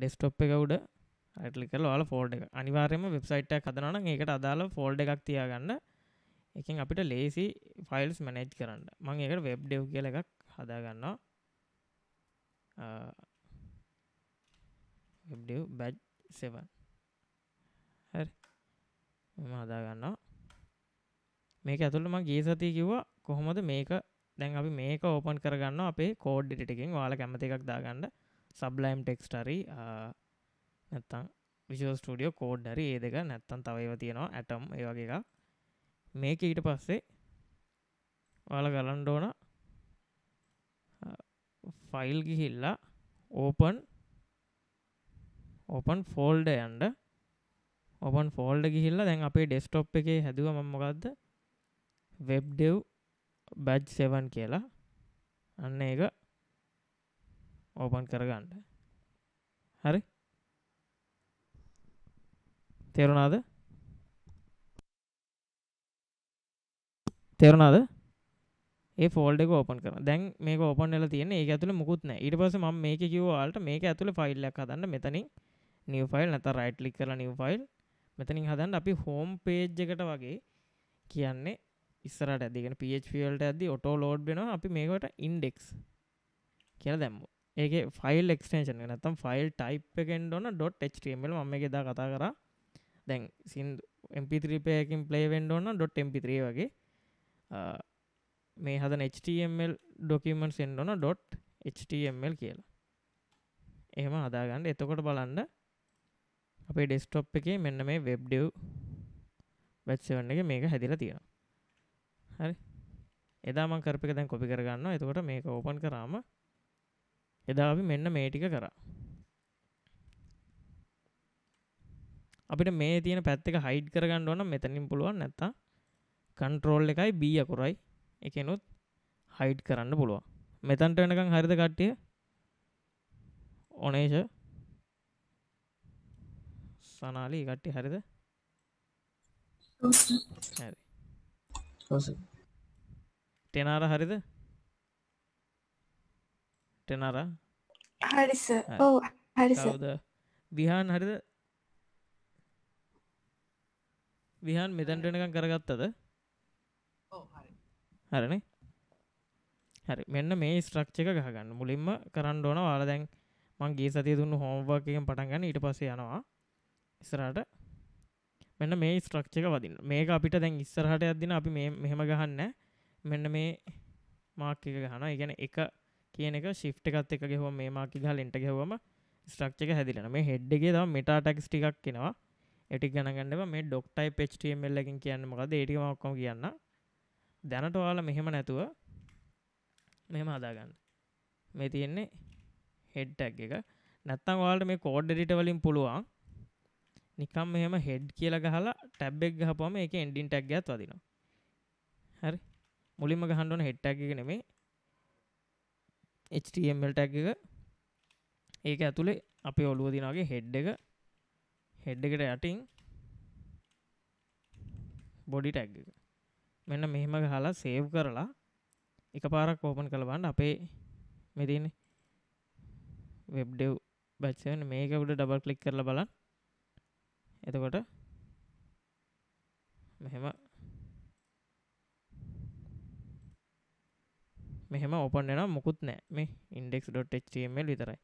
Desktop එක උඩ ඇටලිකල් වාල folder එක අනිවාර්යම වෙබ්සයිට්ට කදනන ඒකට අදාළ ෆෝල්ඩ එකක් තියාගන්න එකින් අපිට ලේසි ෆයිල්ස් මැනෙජ් කරන්න මං ඒකට වෙබ් ඩෙව් කියල එකක් හදාගන්නවා වෙබ්ඩව් බැජ් සෙවන් හරි මෙම හදාගන්නවා මේක ඇතුළම ගේ සතිය කිව්වා කොහොමද මේක දැන් අපි මේක ඕපන් කරගන්න අපේ කෝඩ්ඩිටකින් වාල කැමති එකක් දාගන්න සබ්ලයිම් ටෙක්ස්ටරි නැත්තං විශෝ ස්ටඩියෝ කෝඩ් හරි ඒ දෙක නැත්තන් තවයිව තියෙනවා ඇටම් ඒ වගේ එකක් මේක ඊට පස්සේ ඔයාල ගලන්ඩෝන ෆයිල් ගිහිල්ලා ඕපන් ඕපන් ෆෝල්ඩ යන්ඩ ඔපන් ෆෝල්ඩ ගිහිල්ලා දැන් අපේ ඩෙස්ටොප් එකේ හැදුව මමකක්ද වෙබ්ඩෙව් බැජ් සෙවන් කියලා අන්න ඒක ඕපන් කරගන්න හරි තේරුණාද තේරුණාද ඒ ෆෝල්ඩ එක ඕපන් කර දැන් මේක ඕපන් වෙලා තියෙන ඒක ඇතුළේ මුකුත් නැහැ ඊට පස්සේ මම මේක කිව්වා ඔයාලට මේක ඇතුළේ ෆයිල් එකක් හදන්න මෙතනින් new file නැත්නම් right click කරලා new file මෙතනින් හදන්න අපි home page එකට වගේ කියන්නේ ඉස්සරට ඇදගෙන PHP වලට ඇද්දි ඔටෝ ලෝඩ් වෙනවා අපි මේකට ඉන්ඩෙක්ස් කියලා දැම්මෝ ඒක ෆයිල් එක්ස්ටේෂන් නතම් ෆයිල් ටයිප් එකෙන් ොන ඩොට්ටමල් ම එකෙදා කතා කර දැන් සින්දු MP3පයකින් පලේවෙන්ඩ ඕන්න ඩොට් MP3 වගේ මේ හද HTML ඩොකමන් සෙන්ඩන ඩොට් HTML කියලා එහෙම හදාගන්න එතකොට බලන්න අපේ ඩෙස්ටොප් එක මෙන්න මේ වෙබ්ඩව් වැත්සවන්න එක මේක හැදිලා තියෙන හරි එදාමං කරපික දැන් කොපි කරගන්න එතකොට මේක ඕපන් කරාම එදා අපි මෙන්න මේ ටික කරා අපිට මේ තියෙන පැත්තක හයිඩ් කරගන්න ඕන මෙතනින් පුළුවන් නැත්තා කන්ට්‍රෝල් එකයි බී අකුරයි එකනුත් හයිඩ් කරන්න පුළුවන් මෙතන්ට වෙනකං හරිද කට්ටිය ඕනේෂ සනාලී කට්ටි හරිද හරි ටෙනාර හරිද ටෙනාරා හරිස ඕ හරිස විහාන් හරිද විහාන් මෙතැන්ටනකම් කරගත්තද හරනේ හරි මෙන්න මේ ස්ට්‍රක්්චක ගහගන්න මුලින්ම කරන්න ඕන වාල දැන් මං ගේ සතිය දුන්න හෝම්වාකයෙන් පටන්ගන්න ඉට පස යනවා ඉස්සරට මෙන්න මේ ස්ට්‍රක්්චක වදින්න මේක අපිට දැන් ඉස්සරහට ඇදදින අපි මෙහෙම ගහන්න මෙන්න මේ මාක්ක ගහන ඉගැන එක කියන එක ශිප්ට එකත් එක ගෙහුව මේ මාකි හා ලෙන්ට ගෙවම ස්ට්‍රක්්චක හැදිලන මේ හෙඩ්ඩගේ තම මෙටාටක්ස් ටිකක් කෙනවා එටි ගැනගන්නව මේ ඩොක්ටයි පෙච්ටල්ලකින් කියන්න මකද ඒටිමක්කොම කියන්න දැනට ඔයාල මෙහෙම නැතුව මෙහෙම හදාගන්න මේ තියෙන්නේ හෙඩ්ටැක් එක නැත්තම් ඔයාලට මේ කෝඩ් එඩිට වලින් පුළුවන් නිකම් මෙහෙම හෙඩ් කියලා ගහලා ටැබ් එක ගහපුවම ඒකේ එන්ඩින් ටැග් එකක් වදිනවා හරි මුලින්ම ගහන්න ඕන හෙඩ් ටැග් එක නෙමෙයි HTML ටැක් එක ඒක ඇතුළේ අපි ඔළුව දිනාගේ හෙඩ් එක හෙඩ් එකට යටින් බොඩි ටැක් එක මෙන්න මෙහෙම ගහලා සේව් කරලා එක පාරක් ඕපන් කළබන්න අපේ මෙතින වෙබ්ඩෙව් බච්චවෙන මේක උඩ ඩබල් කලික් කරල බලන් එතකොට මෙහෙම මෙහෙම ඔපන් එන මොකුත් නෑ මේ ඉන්ඩෙක්.html විතරයි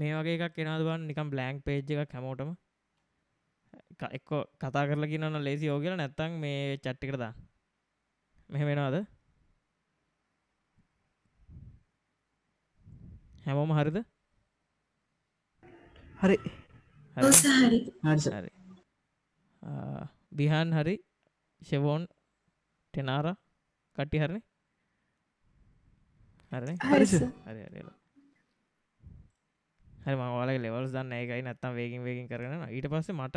මේ වගේ එකක් එෙනදුවන් නිකම් බ්ලන්ක් පේජ් එකක් හැමෝටම එක්ක කතා කරලා කියන්න ලේසි ෝගල නැත්තං මේ චට්ටි කරදා මෙහෙම වෙනවාද හැමෝම හරිද හරි හරි බිහන් හරි ෂෙවෝන් ටෙනාර කට්ටි හරනේ හරි හරි මවල ලෙවල් දන්න එකයි නැත්තම් වේගින් වේගින් කරන ඊට පස්සේ මට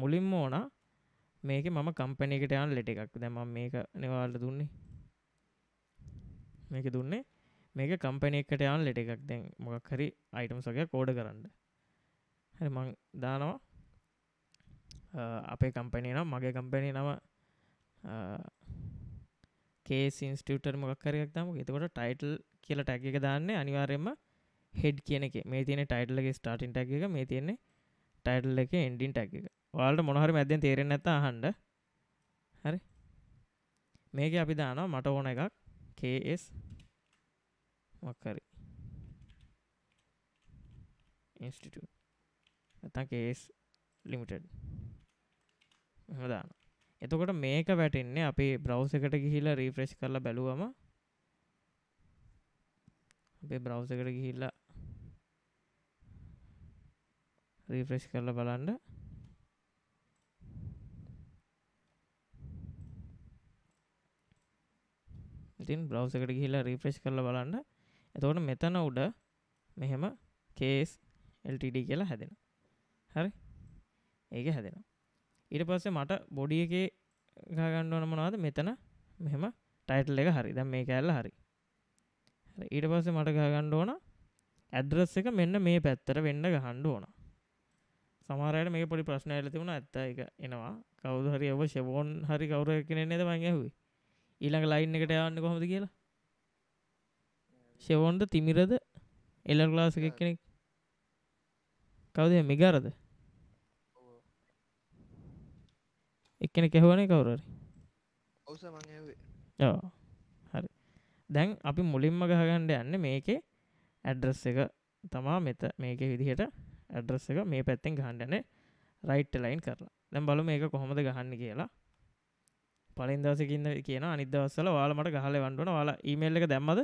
මුලින්ම ඕන මේක මම කම්පැනිකට යන් ලෙට එකක් දැම මේක නිවාල්ට දුන්නේ මේක දුන්නේ මේක කම්පැනෙක්කට යන් ලෙට එකක් දැන් මොකක් හරි අයිටම් සකය කෝඩ කරන්න හරි මං දානවා අපේ කම්පැනී නම් මගේ කම්පැනී නම කේස් ඉන්ස්ටියටර් මොක්කරයක් තම එතකොට ටයිටල් කියල ටැක් එක දාන්න අනිවාරයම හෙඩ් කියන එක මේ තියෙන ටයිටල්ලගේ ස්ටාටින් ටැක් එක මේ තියෙන්නේ ටයිටල් එක එන්ඩින් ටැක් එක වාල්ට මොහර මැදෙන් තේරෙන ඇත හන්ඩ හරි මේක අපි දානවා මට ඕන එකක් කස් මක්කරි ඉන්ස්ටිට ඇතන් කේස් ලිමිටඩ් හම දානවා එතකොට මේක වැටෙන්නේ අපේ බ්‍රව් එකට ගිහිල්ලා රීෆ්‍රෙෂ් කරලා බැලුවම අපේ බ්‍රව් එකට ගිහිල්ලා රීෆ්‍රෙෂ් කරලා බලන්න ඉතින් බ්‍රව් එකට ගිහිල්ලා රීෆ්‍රෙෂ් කරලා බලන්න එතකොට මෙතන උඩ මෙහෙම කේස් LTD කියලා හැදෙන හරි ඒක හැදෙනවා ඉට පස්සේ මට බොඩිය එකේ ගාගණ්ඩුවනමනවාද මෙතන මෙහෙම ටයිටල් එක හරි දැම් මේ කෑල්ල හරි ඊට පස්සේ මට ගාගණ්ඩ ඕන ඇඩ්‍රස් එක මෙන්න මේ පැත්තර වෙන්න ගහන්ඩ ඕන සමාරයට මේ පොඩි ප්‍රශ්න ඇල තිබුණ ඇත්ත එක එනවා කවුද හරි ඔබ ශෙවෝන් හරි කවුර කෙනෙ ද මංගහුයි ඊළඟ ලයින් එකට යන්න කොහොමද කියලා ශෙවෝන්ද තිමිරද එල්ලර් ලාස එකක් කෙනෙක් කවුද මිගාරද කෙනෙ කැහවන කවුරරි ඔවස මං ඕ හරි දැන් අපි මුලින්ම ගහගණ්ඩ යන්න මේකේ ඇඩ්‍රස් එක තමා මෙත මේක විදිහට ඇඩ්‍රස් එක මේ පැත්තෙන් ගහන්ඩන රයිට් ලයින් කරලා දැම් බලු මේක කොහොමද ගහන්න කියලා පලින් දසකින්න කියන අනිදවස්සල වාලමට ගහල වඩුන වාලා ඊමේල් එක දැම්මද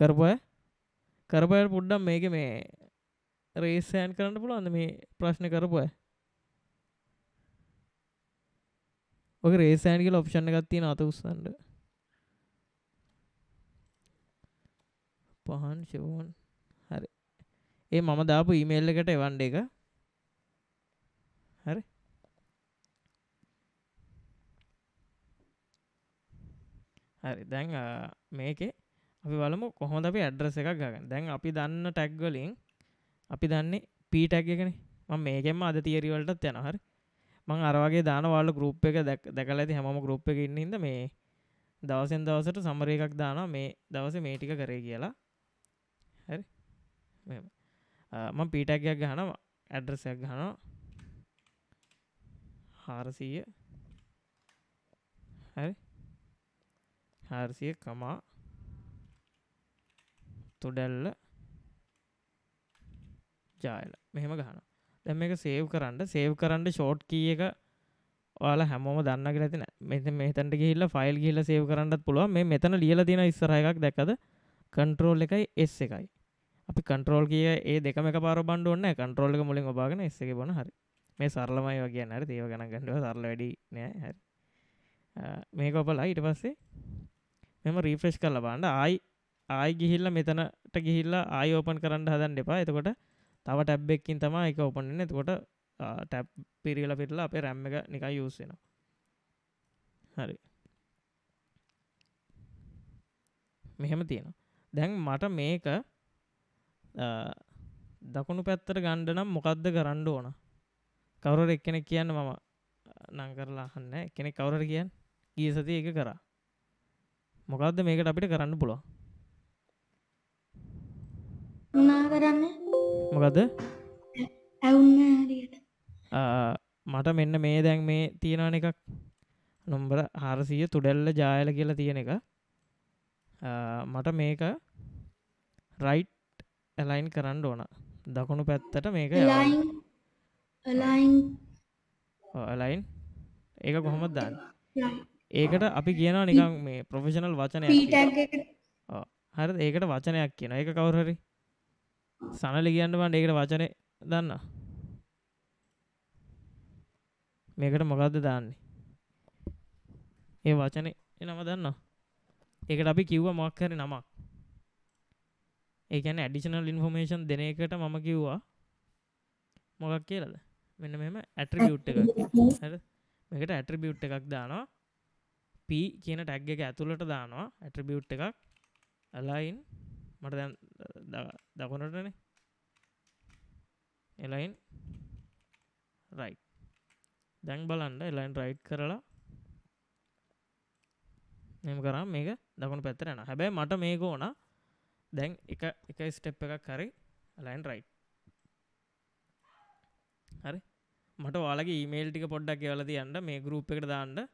කරපය කරපය පුඩ්ඩම් මේක මේ රේසෑන් කරන්න පුළුවන්ද මේ ප්‍රශ්න කරපුය ඔක රේසෑන් කියලා ඔප්ෂන් එකක් තියෙන අත උස්සන්න පහන් ෂෙවෝන් හරි ඒ මම දාපු ඊමේල් එකට එවන්න එක හරි හරි දැන් මේකේ අපි බලමු කොහොමද අපි ඇඩ්‍රස් එකක් ගන්න. දැන් අපි දන්න ටැග් වලින් අපි දන්නේ P ටැග් එකනේ. මම මේකෙන්ම අද තියරි වලටත් යනවා. හරි. මං අරවගේ දානවාල ගරුප් එක දැකල ඇති හැම ගරුප් එක ඉන්නද මේ දවසෙන් දවසට සමර එකක් දාන මේ දවස මේ ටික කරේ කියලා හරි මං පීටක්යක් ගහන ඇඩ්‍රසයක් ගහන හාරසීය හරි හාරසිය කමා තුඩැල්ල ජායල මෙහෙම ගහනවා දැම එක සේව් කරන්න සේව් කරන්න ෂෝට් කිය එක ල හැමෝම දන්න ගැතින මෙ මෙතැට ගහිල්ල ෆයිල් ගිල්ල සේව් කරන්නත් පුළුව මේ මෙතන ලියල තින ඉස්සරහයක් දැකද කන්ට්‍රෝල් එකයි එස් එකයි අපි කන්ට්‍රෝල් කිය ඒ දෙකම පාර බන්ඩ ඔන්න කන්ට්‍රෝල් එක මුලින් ඔබාගෙන එස එක බොන හරි මේ සරලමයි වගේ නර දේව ගන ගඩුව සරල වැඩි නෑ හැරි මේක ඔපලා ඊට පස්සේ මෙම රීෆ්‍රෙෂ් කරල බාන්න ආයි ආයි ගිහිල්ල මෙතනට ගිහිල්ලා ආයෝපන් කරන්න හදන් දෙපා එතකොට තව ටැබ්බෙක්කින් තම එක ඔපන්න එතකොට ටැප් පිරිල පිටලා අපේ රැම්ම එක නිකයි යුසෙන හරි මෙහෙම තියෙන දැන් මට මේක දකුණු පැත්තර ගණ්ඩ නම් මොකක්ද කරන්න ඕන කවුර එක්කෙන කියන්න මම නං කරලා හන්න කෙනෙක් කවුරට කියන් ගිය සති එක කරා මොකක්ද මේකට අපිට කරන්න පුළුවන් මනා කරන්නේ මොකද මට මෙන්න මේ දැන් මේ තියෙනවන එකක් නොම්බර හාරසිය තුඩැල්ල ජායල කියලා තියෙන එක මට මේක රයිට් ඇලයින් කරන්න ඕන දකුණු පැත්තට මේක ලයින් ඒක කොහොමත් දාන්න ඒකට අපි කියනවා නිකම් මේ ප්‍රොෆෙෂනල් වචනය හරි ඒකට වචනයක් කියන එක කවුරහරි සනලි කියන්න බන් ඒකට වචනය දන්න මේකට මොකක්ද දාන්නේ ඒ වචනේ නම දන්න ඒකට අපි කිව්ව මොක් කර නමක් ඒකැන ඇඩිෂනල් ඉන්ෆෝමේෂන් දෙන එකට මම කිව්වා මොකක් කියලද මෙන්න මෙම ඇට්‍රිියුට් එක මේකට ඇට්‍රිබියුට් එකක් දානවා පී කියන ටැග් එක ඇතුළට දානවා ඇට්‍රිබියුට් එකක් අලයින් මට දැන් දකුණටනේ එලයින් රයි් දැන් බලන්ඩ එලයින් රයිට් කරලා නම කරම් මේක දකුණු පැත්තරෙන හැබැයි මට මේක ඕන දැන් එක එක ස්ටෙප් එකක් හරි ලයින් රයි් හරි මට වාලගේ ඊමේල් ටික පොඩ්ඩක් කියවලද යන්න මේ ගරුප් එකට දාන්නට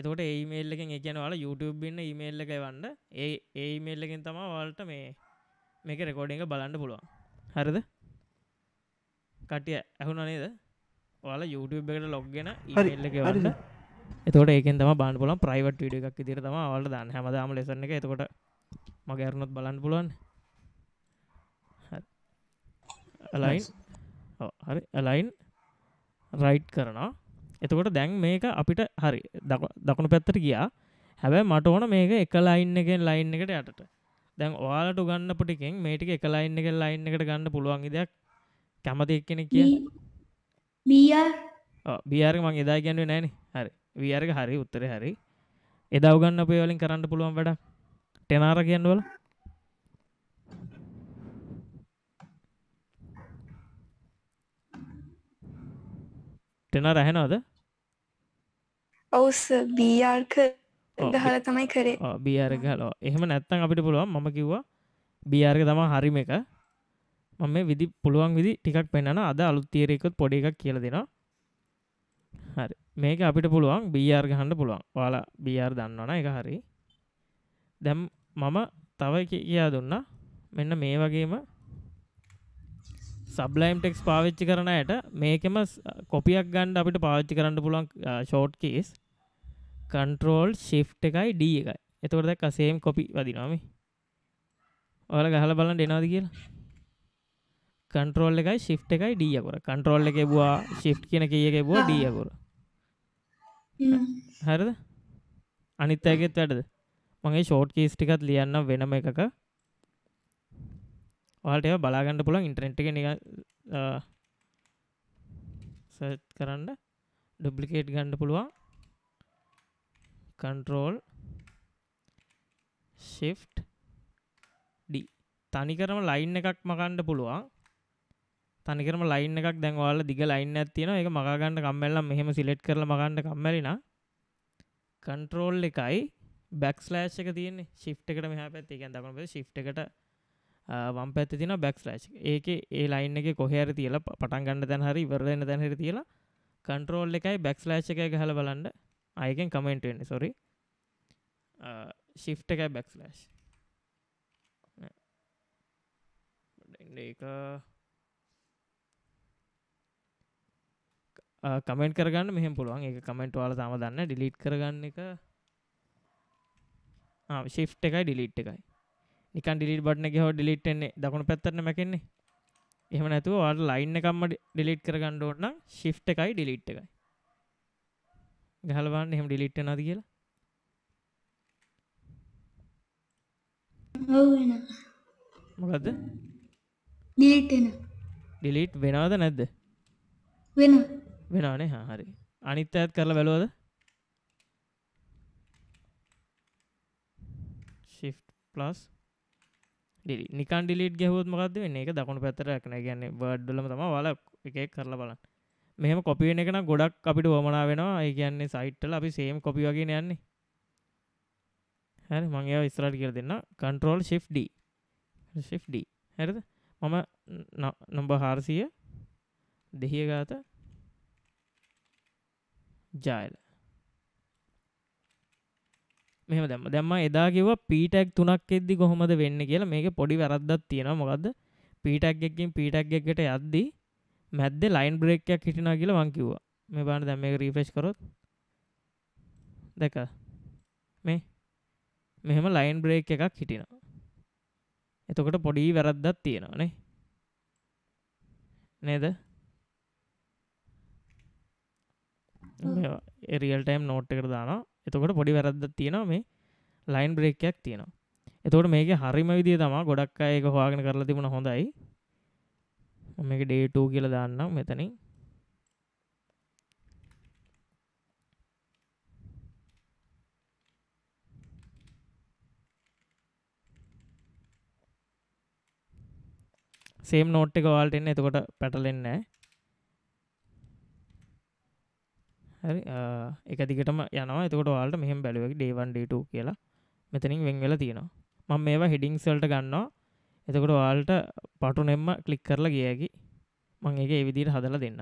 එතකොට ඒමේල්ලකින් එකනවාල YouTubeුබන්න ඉමේල් එක වන්න ඒ ඒමේල්ලකින් තමා වලට මේ මේක රෙකෝඩිග බලන්න පුළුවන් හරිද කටිය ඇහුනනේද ල YouTube එකට ලොග්ගෙන ඉල්ලක වන්න එතට ඒක තම බාන් පුලන් ප්‍රයිවට් ඩ එකක් දිර තම වලට දන්න හැමදාම ලෙසන එක එතකොට මගේ අරුණොත් බලන්න පුළුවන් අලයින් හරි අලයින් රයිට් කරනවා එතකොට දැන් මේක අපිට හරි දකුණු පැත්තට ගියා හැබැයි මට ඕන මේක එක ලයින් එකෙන් ලයින් එකට යටට දැන් ඔයාලට ගන්න පටිකෙන් මේටික එක ලයින් එක ලයින් එකට ගන්න පුළුවන් දෙයක් කැමති එක්කෙන කිය බියර් මං එදා ගැන්ුව නෑන හරි වියර්ග හරි උත්තර හරි එදව ගන්න අපේ වලින් කරන්න පුළුවන් වැඩක් ටෙනාර කියන්නවල ටෙනා රැහෙනවද ඔවුස බීආර්ක ගහල තමයි කරේ බියර්ග හලෝ එහෙම නැත්තන් අපිට පුළුවන් මම කිව්වා බියර්ග තම හරිම එක මම මේ විදි පුළුවන් විදි ටිකක් පෙන්න්න අද අලුත්තේරෙකුත් පොඩි එකක් කියල දෙෙනවා හරි මේක අපිට පුළුවන් බියර් ගහන්න පුළුවන් වාලා බියර් දන්නවන එක හරි දැම් මම තව කියා දුන්න මෙන්න මේ වගේම සබ්ලයිම් ටෙක්ස් පාවිච්චි කරනයට මේකෙම කොපියක් ගන්ඩ අපිට පාවිච්චි කරන්න පුළුවන් ෂෝට් කේස් කන්ට්‍රෝල් ශිෆ් එකයි ඩ එකයි එතකොටද කසේම් කොපි වදිනම ඔල ගහල බලන්න එනාද කියලා කන්ට්‍රෝල් එකයි ශිප් එකයි ඩියකුර කන්ට්‍රෝල් එක බවා ශිප් කියන කියක බවා ඩියකුර හරිද අනිත් අයගෙත් වැඩද මගේ ෂෝට් කේස්ටිකත් ලියන්න වෙනම එකක ඔහට බලාගන්න පුළන් ඉන්ටරෙන්ට් එක සර්ච් කරන්න ඩුප්ලිකේට් ගණ්ඩ පුළුවන් කන්ටරෝල් ශිෆ් ඩ තනිකරම ලයින් එකක් මකණ්ඩ පුළුවන් තනිකරම ලයින් එකක් දැන්වාල දිග ලයින්න ඇතියෙන එක මකාගන්න කම්මල්ල මෙහෙම සිලෙට් කරල මගන්න කම්මලින කන්ටරෝල් එකයි බැක්ස්ලෑශ් එක තියන්නේ ශිප් එකට මෙහ පැත්ති ගැදකම ශිප් එකට වම් පැත්ත තින බැක්ස්ලයි් ඒක ඒ ලයින් එක කොහර තියල පටන් ගන්න තැන් හරි වරදන්න තැන්හරි තියලා කන්ට්‍රෝල් එකයි බැක්ස්ලයිච් එක හල බලන්ඩ අයකෙන් කමෙන්ට්වෙන්න සොරි ශිෆ්ට එකයි බැක්ස්ලයි් ඒක කමෙන්ට් කරගන්න මෙහම පුළුවන් ඒ කමෙන්ට් වාල තම දන්න ඩිලිට් කරගන්න එක ශිෆ් එකයි ඩිලිට් එකයි නිකන් ඩිලීට් බටන එක හෝ ඩිලීට් වෙන්නේ දකුණු පැත්තට මැකෙන්නේ එහෙම නැතුව ඔයාලට ලයින් එකක්ම ඩිලීට් කරගන්න ඕන නම් shift එකයි delete එකයි ගහලා බලන්න එහෙම delete වෙනවද කියලා ඔව් වෙනවා මොකද්ද delete වෙනවා delete වෙනවද නැද්ද වෙනවා වෙනවනේ හා හරි අනිත් අයත් කරලා බලවද shift plus නිකන් ඩිලිට් ගැහුවත් මොකක්ද වෙන්නේ එක දකුණු පැත්තට කන ගැන්න වඩ්ඩලම තම වල එක කරලා බලන්න මෙහම කොපිුවෙන එකන ගොඩක් අපිට ෝමනා වෙනවා ඒ කියන්නේ සයිට්ටල අපි සේම් කොපි වගේ යන්නේ හැරි මංගේ ඉස්රට කර දෙන්න කන්ටරෝල් ශි්ඩ ශි්ඩ හැරද මම නොම්බ හාරසිය දෙහිය ගාත ජයලා මෙහම දැම දැම්ම එදාගෙව පීටැක් තුනක් එද්දි කොහොමද වෙන්න කියලා මේක පොඩි වැරද්දත් තියෙන මොකක්ද පීටක් එකකින් පීටක් එකට යද්දී මැද්ද ලයින් බ්‍රේක්යක් හිටිනා කියල මංකිව්වා මේ බාන දැම් මේ රීෆ්‍රෙස් කරොත් දැක මේ මෙහෙම ලයින් බ්‍රේක් එකක් හිටිනවා එතකොට පොඩි වැරද්දත් තියෙනවානේ නේද එරියල් ටයිම් නෝට් එකට දානවා එතකොට පොඩි වැරද්දක් තියෙනවා මේ ලයින් බ්‍රේක් එකක් තියෙනවා. එතකොට මේකේ හරිම විදිය තමයි ගොඩක් අය ඒක හොයාගෙන කරලා තිබුණා හොඳයි. මම මේක day 2 කියලා දාන්නම් මෙතනින්. සේම් නෝට් එක ඔයාලට එන්න එතකොට පැටලෙන්නේ නැහැ. හරි එක දිගටම යනවා එතකොට වාලට මෙහෙම බැලුවක ඩේවන්ඩට කියලා මෙතනින් වෙංවෙල තියෙනවා මං මේවා හෙඩිංසල්ට ගන්නවා එතකොට වාල්ට පටුනෙම්ම කලික් කරලා ගියකි මං එක එවිදිට හදල දෙන්න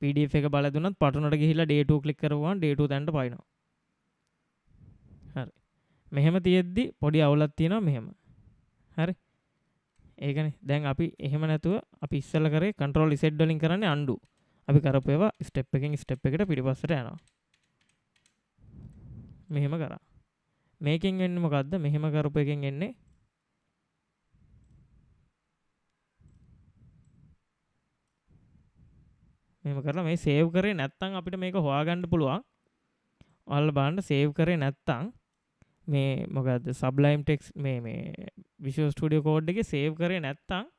පිඩ එක බලදුනත් පටනට ගහිලා ඩේටු කලික් කරවා ඩේටු තැන්ට පයිනවා හරි මෙහෙම තියෙද්දි පොඩි අවුලත් තියෙනවා මෙහෙම හරි ඒකන දැන් අපි එහෙම නැතුව අපි ඉස්සල කරේ කන්ට්‍රෝල් ඉසෙඩ්ඩලින් කරන්න අන්ඩු අපි කරපවා ස්ටප් එකෙන් ස්ටප් එකට පිරිිපස්සට යනවා මෙහෙම කරා මේකින් එන්නම කක්ද මෙහෙම කරපු එකෙන් එන්නේ මෙම කරලා මේ සේව් කරේ නැත්තං අපිට මේක හොයාගණ්ඩ පුළුවන් ඔල් බාන්ඩ සේව් කරේ නැත්තං මේ මොකද සබ්ලයිම් ටෙක්ස් මේ මේ විශෝ ස්ටඩිය කෝඩ් එක සේව් කරේ නැත්තං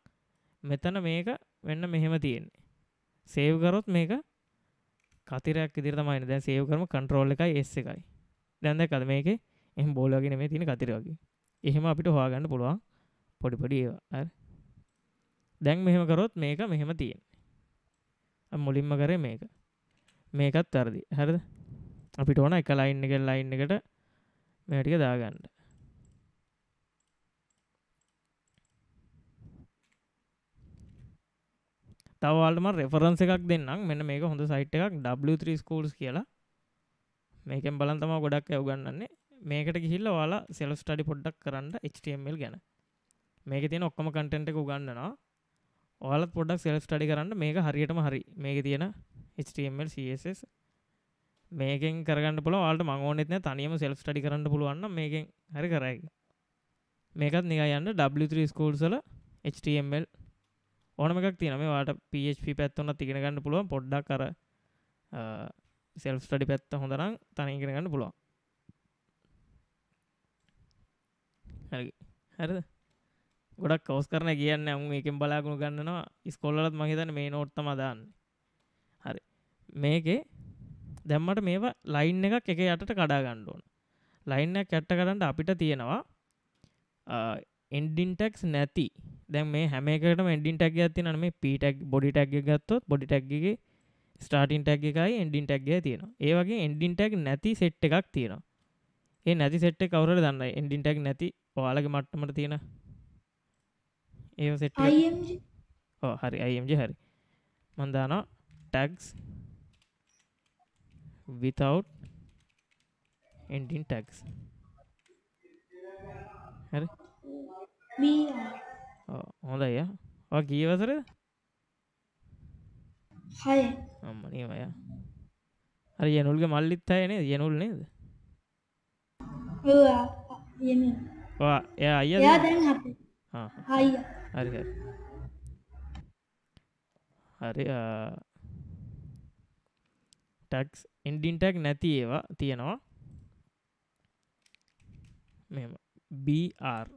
මෙතන මේක වෙන්න මෙහෙම තියෙන්නේ සේව් කරොත් මේක කතරක් ඉදිර තමයි දැන් සේව් කරම කන්ට්‍රෝල් එකයි එස් එකයි දැන්ද කද මේක එහම බෝලගෙන මේ තින කතර වගේ එහෙම අපිට හවාගන්න පුළුවන් පොඩිපඩි ඒවා දැන් මෙහෙම කරොත් මේක මෙහෙම තියෙන්නේ මුලින්ම කරේ මේක මේකත් තරදි හරද අපිට ඕන එක ලයින් එක ලයින් එකට මේටික දාගන්න තවල්ටම රෙෆරන්ස එකක් දෙන්නම් මෙන්න මේක හොඳ සයිට් එකක් W3 ස්කෝල්ස් කියලා මේකෙන් බලන් තමා ගොඩක් ඇවගන්නන්නේ මේකට ගිහිල්ල වාලා සෙලස් ටඩි පොඩ්ඩක් කරන්න HTML ගැන මේක තියෙන ඔක්කම කටෙන්ට එක උගන්නවා ඔයාලත් පොඩක් සෙල්ස් ටඩි කරන්න මේක හරියටම හරි මේක තියෙන HTML CSS මේකෙන් කරගන්න පුළ වාලට මංගෝනෙත්න තනියම සෙල්ස් ටඩි කරන්න පුළුවන්න මේකෙන් හරි කරයි මේකත් නිකා යන්න W3 ස්කෝල්සල HTML ඕනම එකක් තියෙන මේවාට පප පැත්වන්න තිගෙන ගන්න පුළුවන් පොඩ්ඩක් කර සෙල් ටඩි පැත්ත හොඳරම් තනගෙන ගන්න පුළුවන් හැරද ගොඩක් කවස් කරන කියන්න ඇමු එකෙන් බලාගුණු ගන්නවා ඉස්කොල්ලත් මහිතන මේ නෝට්තම දාන්න හරි මේකේ දැම්මට මේවා ලයින් එකක් එක යටට කඩා ගණ්ඩෝන ලයින්න කැට්ට කරන්න අපිට තියෙනවා එන්ඩින්ටෙක්ස් නැති දැන් මේ හැමකට මඩින් ටැක් ඇති නම පිටක් බොඩි ටැක් ගත්තොත් බොඩි ටැක්ගේ ස්ටාටින් ටැක් එකයි එන්ඩින් ටැක් තියෙන ඒවගේ එන්ඩින් ටැක් නැති සෙට් එකක් තියෙන ඒ නැති සෙට් කවර දන්න එන්ඩින් ටැක් නැති ඔයාලගේ මට්ටමට තියෙන ඒ සෙට් හරි අයම්ජ හරි මන්දාන ටැක්ස් without ending tags හරි හොඳය ගීවසර හය අම්මනමය හරි යනුල්ග මල්ලිත් අයනේ යනුල් නේද එය අය හරි හරි ටක්ස් ඉන්ඩින්ටක් නැති ඒවා තියෙනවා මෙම බR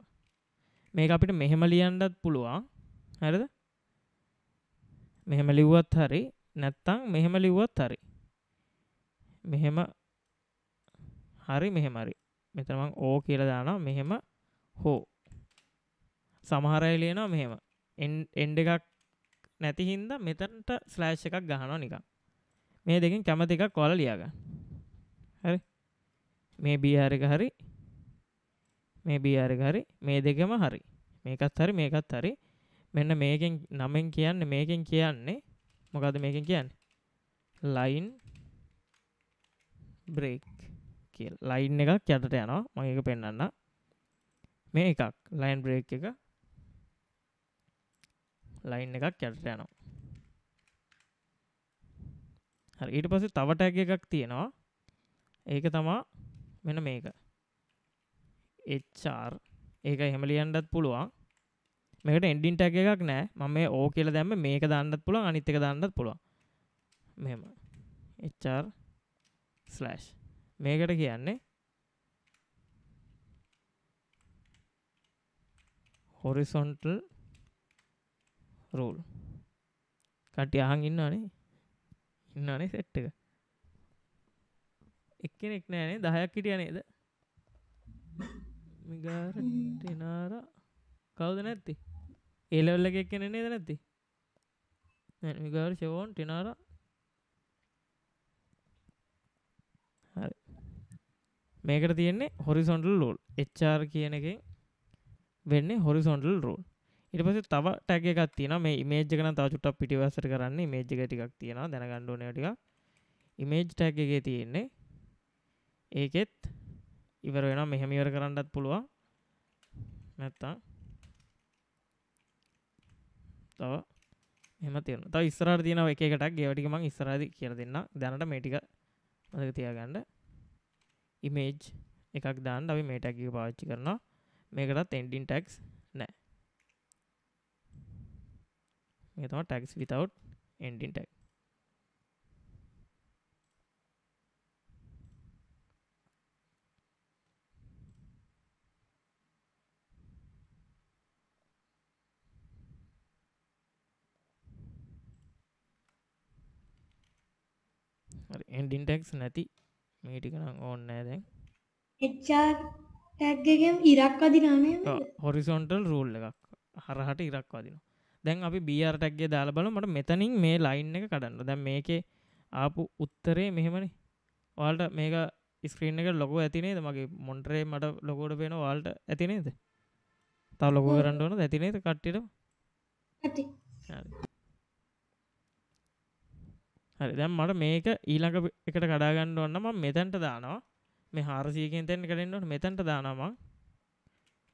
මේක අපිට මෙහෙම ලියන්නත් පුළුවන් හරිද මෙහෙම ලිව්වත් හරි නැත්තම් මෙහෙම ලිව්වත් හරි මෙහෙම හරි මෙහෙම හරි මෙතන මම ඕ කියලා දානවා මෙහෙම හෝ සමහර අය ලියනවා මෙහෙම එන්ඩ් එකක් නැති හින්දා මෙතනට ස්ලෑෂ් එකක් ගහනවා නිකන් මේ දෙකෙන් කැමති එකක් ඔයාලා ලියා ගන්න හරි මේ බී හරි එක හරි මේ බියරග හරි මේ දෙකම හරි මේකත් හරි මේකත් හරි මෙන්න මේකෙන් නමෙන් කියන්න මේකෙන් කියන්නේ මොකද මේකෙන් කියන්න ලයින් බ්‍රේක් කිය ලයින් එකක් යටට යනවා මගේක පෙන්න්න මේ එකක් ලයින් බ්‍රේක් එක ලයින් එකක් යටට යනවා හරි ඊට පස්සේ තවට එකක් තියෙනවා ඒක තමා මෙන මේක HR ඒක එහෙම ලියන්නත් පුළුවන් මේකට එන්ඩින් ටැග් එකක් නෑ මම මේ ඕ කියලා දැම්ම මේක දාන්නත් පුළුවන් අනිත් එක දාන්නත් පුළුවන් මෙහෙම HR slash මේකට කියන්නේ horizontal rule කට්ටිය අහන් ඉන්නවනේ ඉන්නවනේ සෙට් එක එක්කෙනෙක් නෑනේ 10ක් හිටියා නේද මිගාර ටෙනාර කවුද නැත්ති ඒලවල්ල එකක් කෙන නේද නැති මිගාර ෂවෝන් ටෙනාර මේකට තියෙන්නේ හොරිසොන්ටල් රෝල් එච්චාර් කියන එකෙන් වෙන්නේ හොරිසොන්ටල් රෝල් ඉට පස තව ටැක එකක් තියන මේ මේජ්ගන තා චුට්ටක් පිටිවසර කරන්න මේජ්ග ටිකක් තියෙන දැනගණ්ඩෝනටික ඉමේජ් ටැක් එක තියෙන්නේ ඒකෙත් ඉවර වෙන මෙහෙම ඉවර කරන්නත් පුළුවන් නැත්තම් තව මෙහෙම තියෙනවා. තව ඉස්සරහට තියෙනවා එක එකටක් ඒවා ටික මම ඉස්සරහදී කියලා දෙන්නම්. දැනට මේ ටික මතක තියාගන්න. image එකක් දාන්න අපි මේ tag එක පාවිච්චි කරනවා. මේකටත් ending tags නැහැ. මේක තමයි tags without ending tag. එන්ඩින්ටෙක්ස් නැති මේටිකන ඕන්නෑ දැන් එච්චා තැක්ගකම් ඉරක් අදිනාමය හොරිසොන්ටල් රූල් එකක් හරහට ඉරක් වදින දැන් අපි බියර් ටැක්ගේ දාල බල මට මෙතනින් මේ ලයින් එක කඩන්න දැන් මේකේ ආපු උත්තරේ මෙහෙමනේ වාල්ට මේක ස්ක්‍රීන් එක ලොකෝ ඇතිනේද මගේ මොන්ට්‍රේ මට ලොකෝට පෙන වාල්ට ඇතිනේද තව ලොකෝ කරන්න ඕන ඇතිනේද කට්ටිට හරි දැම් මට මේක ඊළඟ එකට කඩාගන්න ඔන්න ම මෙතැන්ට දානවා මේ හාරසියකෙන් තැන් කරන්නට මෙතැන්ට දානවා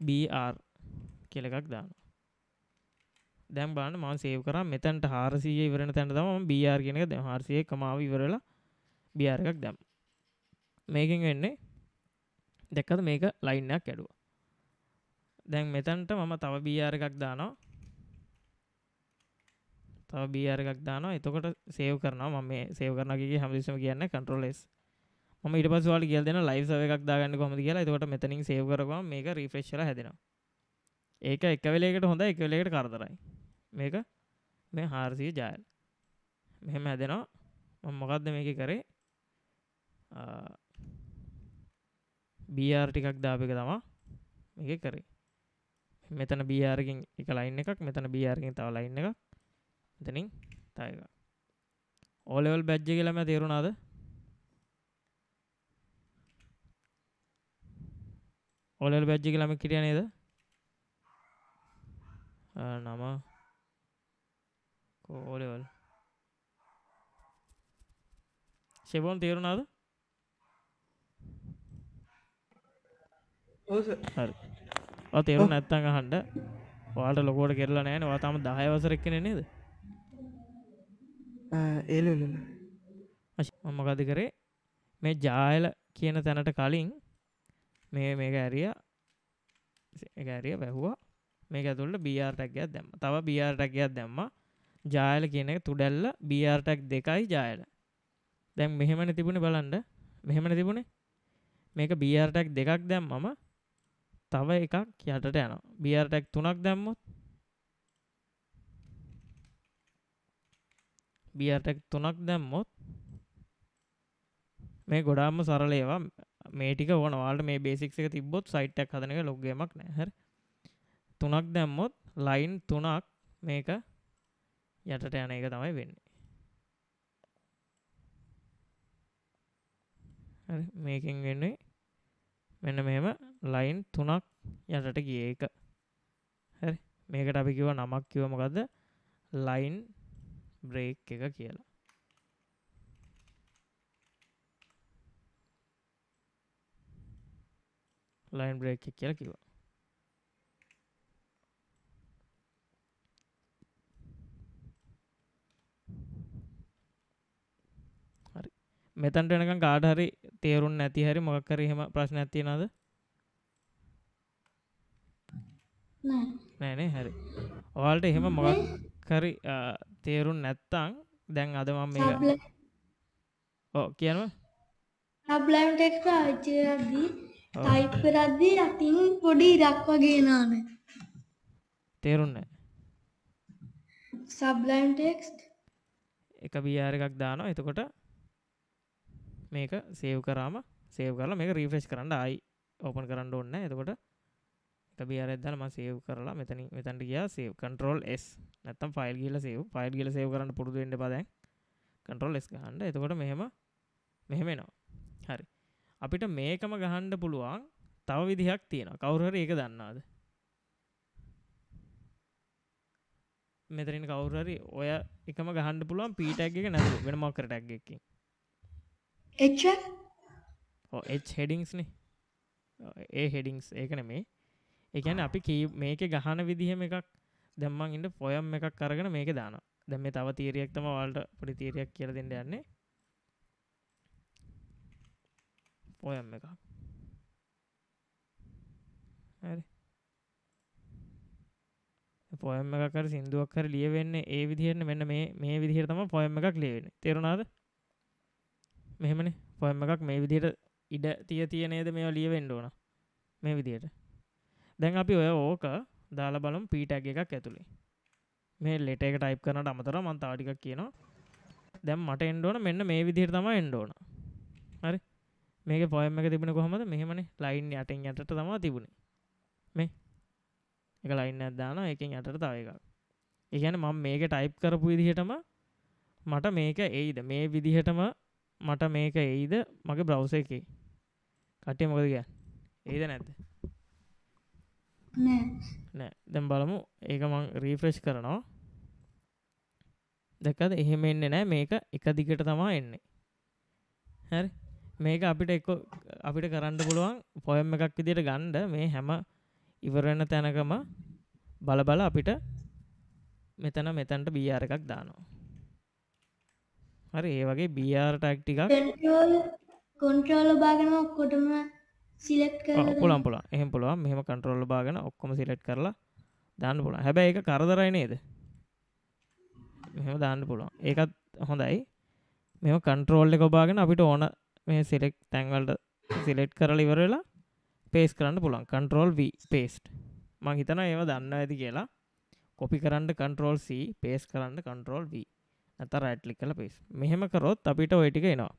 BR කියල එකක් දානවා දැම් බාන මන් සේව කර මෙතැන්ට හාරසිය ඉවරණ තැන්ට දම BR කියෙනක දෙ හාරසිය කමාව ඉවරලා BR එකක් දැම් මේකින් වෙන්නේ දෙක්කද මේක ලයින්නයක් ඇඩුව දැන් මෙතැන්ට මම තව BR එකක් දානවා තව බියරගක් දාන එතකොට සේව් කරනවා ම මේ සේව කරනගේ හමිසම කියන්න කන්ට්‍රෝලෙස් ම ඉට පස් වාල කියල් දෙෙන ලයිස් එකක් දාගන්න කොම කියලා එතකොට මෙතනින් සේව කරවා මේක රිෆ්‍රෙශ්ල හැදෙනවා ඒක එකවෙලේකට හොඳ එකවෙලේකට කරදරයි මේක මේ හාරසිය ජයල් මෙහෙම හැදෙනවා මොකක්ද මේක කරේ බියර් ටිකක් දාපක තමා මේක කරේ මෙතන බියාරකින් එක ලයින් එකක් මෙතන බියාරකින් තව ලයින් එකක් දෙනින් තයක ඕලෙවල් බැජ්ජ කියලම තේරුණාද ඔලල් බැජ්ජි කියලම කිරිය නේද නම කෝලෙවල් සෙබෝන් තේරුණාද හරි තේරු නැත්තඟ හන්ඩ වාට ලොකෝට කෙරලා නෑන වාතම දහය වසරක්කන නේද ඒලල මොකද කරේ මේ ජායල කියන තැනට කලින් මේ මේක ඇරිය ඇරිය බැහවා මේක තුළට බියාර්ටක්ගයක් දැම්ම තව බියාර්ටක්ගයක් දැම්ම ජායල කියන එක තුඩැල්ල බියාර්ටක් දෙකයි ජායල දැම් මෙහෙමන තිබුණ බලන්ඩ මෙහෙමන තිබුණේ මේක බියාර්ටක් දෙකක් දැම් මම තව එකක් යටට යන බියාර්ටක් තුනක් දැම්මොත් බියටක් තුනක් දැම්මොත් මේ ගොඩාම සරලේවා මේටික ඕන වාට මේ බේසික් එක තිබොත් සයිට්ටක් හදනක ලොග්ගමක් නැහැර තුනක් දැම්මොත් ලයින් තුනක් මේක යටට යන එක තමයි වෙන්නේ මේකින් වෙන්නේ මෙන්න මෙම ලයින් තුනක් යටට ගිය එක හරි මේකට අපි කිව නමක් කිවමකක්ද ලයින් බ්‍රේක් එක කියලා ලයින් බ්‍රේක් කියලා කිව හරි මෙතන්ට එනක ගාඩ හරි තේරුන් නැති හරි මොකක්කර හෙම ප්‍රශ්න ඇති නද නෑනේ හරි ඔවල්ට එහෙම මොකක්කරි තේරුම් නැත්තං දැන් අද මම මේ ඕ කියනවා සබ්ලයිම් ටෙක්ස්ට් පාවිච්චි කරද්දී ටයිප් කරද්දී අතින් පොඩි ඉරක් වගේ නාන තේරුම් නැහැ සබ්ලයිම් ටෙක්ස්ට් එක බියාර එකක් දානවා එතකොට මේක සේව් කරාම සේව් කරලා මේක රීෆ්‍රෙෂ් කරන්න ආයි ඕපන් කරන්න ඕන්න එතකොට තබි අරදලම සේව් කරලා මෙතන මෙතන්ට ගිය සේව් කටරෝල් S නැතම් ෆයිල් කියල සේව් ෆයිල් කියල සේව් කරන්න පුරදුෙන්ට පදැන් කටරෝල් S ගහන්ඩ එතකොට මෙහෙම මෙහෙමෙනවා හරි අපිට මේකම ගහන්ඩ පුළුවන් තව විදිහක් තියෙන කවුරහර ඒක දන්නාද මෙතරින් කවුරහරි ඔය එකම ගහන්ඩ පුළුවන් පීටැක් එක නැතු වෙන මක්කරටැක් එකකින් එ හෙඩිංස්නේ ඒ හෙඩිංස් ඒකන මේ එකන අපි කී මේක ගහන විදිහම එකක් දැම්මන් ඉට පොයම් එකක් කරගෙන මේක දාන දැම තව තීරයෙක්තම වල්ට පොඩි තීරයක් කියල දෙට යන්නේ පොයම් එකක් පොයම් එකකර සිින්දුවක් කර ලියවෙන්න ඒ විදිහරන්න මෙන්න මේ මේ විදිහර තම පොයම් එකක් ලියවෙන තෙරුණාද මෙහෙමන පොයම් එකක් මේ විදිහට ඉඩ තිය තියනේද මේ ලියවෙන්ඩ ඕන මේ විදියට දැන් අපි ඔය ඕක දාල බලම් පීටැග එකක් ඇතුළේ මේ ලෙට එක ටයිප් කරනට අමතර මන්තාටිකක් කියනවා දැම් මට එන්ඩෝන මෙන්න මේ විදිහයට තම එන්ඩෝන හරි මේක පොයම එක තිබෙන කොහමද මෙහෙමන ලයින් යටෙන් යටට තමා තිබුණේ මේ එක ලයින්න අදදාන එකින් යටට තව එකක් එකන මම මේක ටයිප් කරපු විදිහටම මට මේක එයිද මේ විදිහටම මට මේක එයිද මගේ බ්‍රව්ස එකේ කට්ටේ මොකද කිය ඒද නැත්ද නෑ දැම් බලමු ඒක මං රීෆ්‍රෙෂ් කරනවා දැකද එහෙම එන්න නෑ මේක එක දිගට තමා එන්නේ හැරි මේක අපිට එක්ක අපිට කරන්න පුළුවන් පොයම් එකක් විදිට ගණ්ඩ මේ හැම ඉවරෙන තැනකම බලබල අපිට මෙතන මෙතැන්ට බියාර එකක් දානවා හරි ඒ වගේ බියාර ටැක්ටිකක් කොන්ට්‍රෝල බාගෙන ඔක්කොටම සිලෙට් පුළන් පුලා එහම පුළුවන් මෙහම කන්ටරෝල් බාගෙන ඔක්කොම සිලට් කරලා දාන්න පුළන් හැබැ එක කරදරයි නේද මෙහම දාන්න පුළුවන් ඒකත් හොඳයි මෙම කන්ට්‍රෝල්ල කොබාගෙන අපිට ඕන මේ සිලෙක් තැන්වල්ට සිලෙට් කරල ඉවරලා පේස් කරන්න පුළන් කන්ට්‍රෝල් V පේස්ට් මං හිතන ඒව දන්න ඇති කියලා කොපි කරන්න කන්ට්‍රෝල් C පේස් කරන්න කන්ට්‍රෝල් V ඇත රැට්ලි කල පේස් මෙහෙම කරොත් අපිට ඔයටික එනවා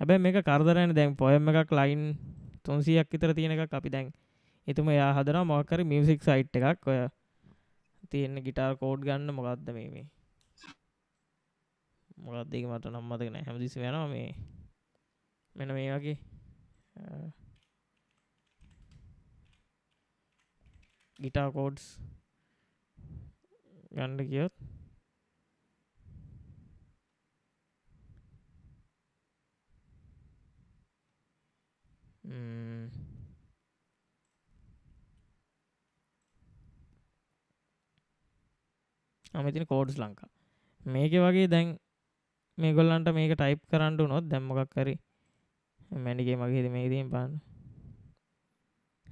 හැබැ මේ කරදරන දැන් පොයම එකක් ලයින් තුන්සියක් විතර තියෙනක අපි දැන් එතුම යා හදන මොකර මියසික් සයිට් එකක් ඔය තියෙන ගිටාර් කෝඩ් ගන්න මොකක්ද මේ මේ මොකක්දක මට නම්මතගෙන හැමදිසි වෙනවා මේ මෙන මේ වගේ ගිටා කෝඩ්ස් ගණ්ඩ කියොත් Mm. අමතින කෝඩ්ස් ලංකා මේක වගේ දැන් මේගොල්ලන්ට මේක ටයිප් කරන්න නොත් දැම්මකක් කරි මැඩිගේ මගේ මේ දීම් පාන්න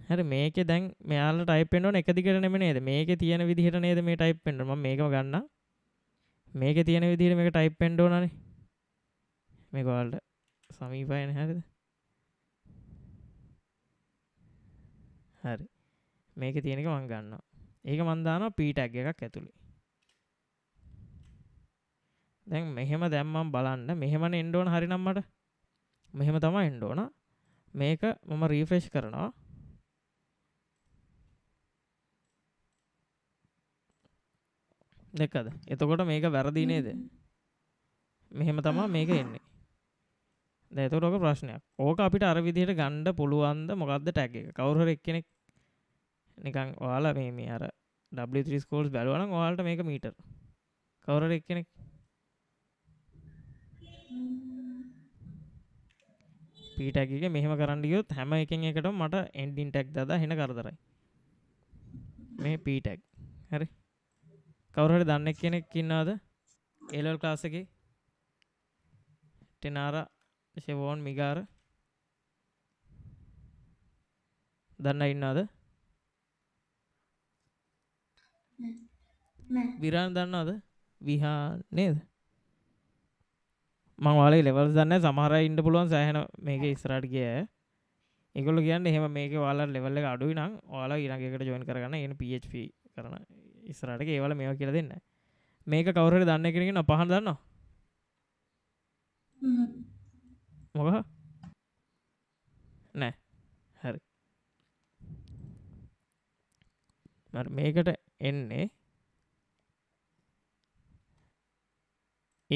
හැර මේක දැන් මෙයාල ටයිපෙන්ෝ එකදිකර නෙම නේද මේක තියෙන විදිහට නේද මේ ටයිප් පෙන්ටම මේක ගන්න මේක තියෙන විදිර මේක ටයිප් පෙන්ඩෝනනේ මේකවල්ට සමීපයන හැරිද හරි මේක තියෙනක මං ගන්නවා ඒක මන්දානවා පීටැක් එකක් ඇතුළි දැන් මෙහෙම දැම්මම් බලන්න මෙහෙමන එන්ඩෝන හරිනම්මට මෙහෙම තම එන්ඩෝන මේක මම රීෆ්‍රෙෂ් කරනවා දෙකද එතකොට මේක වැරදි නේද මෙහෙම තමා මේක එන්නේ දැතෝටක ප්‍රශ්නයක් ඕක අපිට අර විදිහට ගණ්ඩ පුළුවන්ද මොකක්ද ටැක් එක කවුරහර එක්කෙනෙක් නිකං ඔයාලා මේ මේ අර ඩ ස්කෝල්ස් බැලවන වාලට මේක මීටර් කවර එක් කෙනෙක් පීටැකික මෙහම කරන්ඩියයොත් හැම එකෙන් එකට මට එන්ඩින් ටැක් දද හෙන කරදරයි මේ පීටැක් හැරි කවරට දන්න කෙනෙක් කින්නාද එලල් කාසක ටෙනාර ෂෙවෝන් මිගාර දන්න ඉන්නාද විරාණ දන්නවද විහා නේද මංවාලේ ලෙවල් දන්න සමහර ඉන්න පුළුවන් සෑහන මේක ඉස්රාට ගිය එකගොල කියන්න එහෙම මේක වාලා ලෙවල්ල අඩුයි නම් වාලා ඉරගකට ජොයින් කරන්න එන පප කරන ඉස්රාට ඒවල මේවා කියල දෙන්න මේක කවුරට දන්න කරගෙන පහන් දන්නවා මොක නෑ හැරි මේකට එන්නේ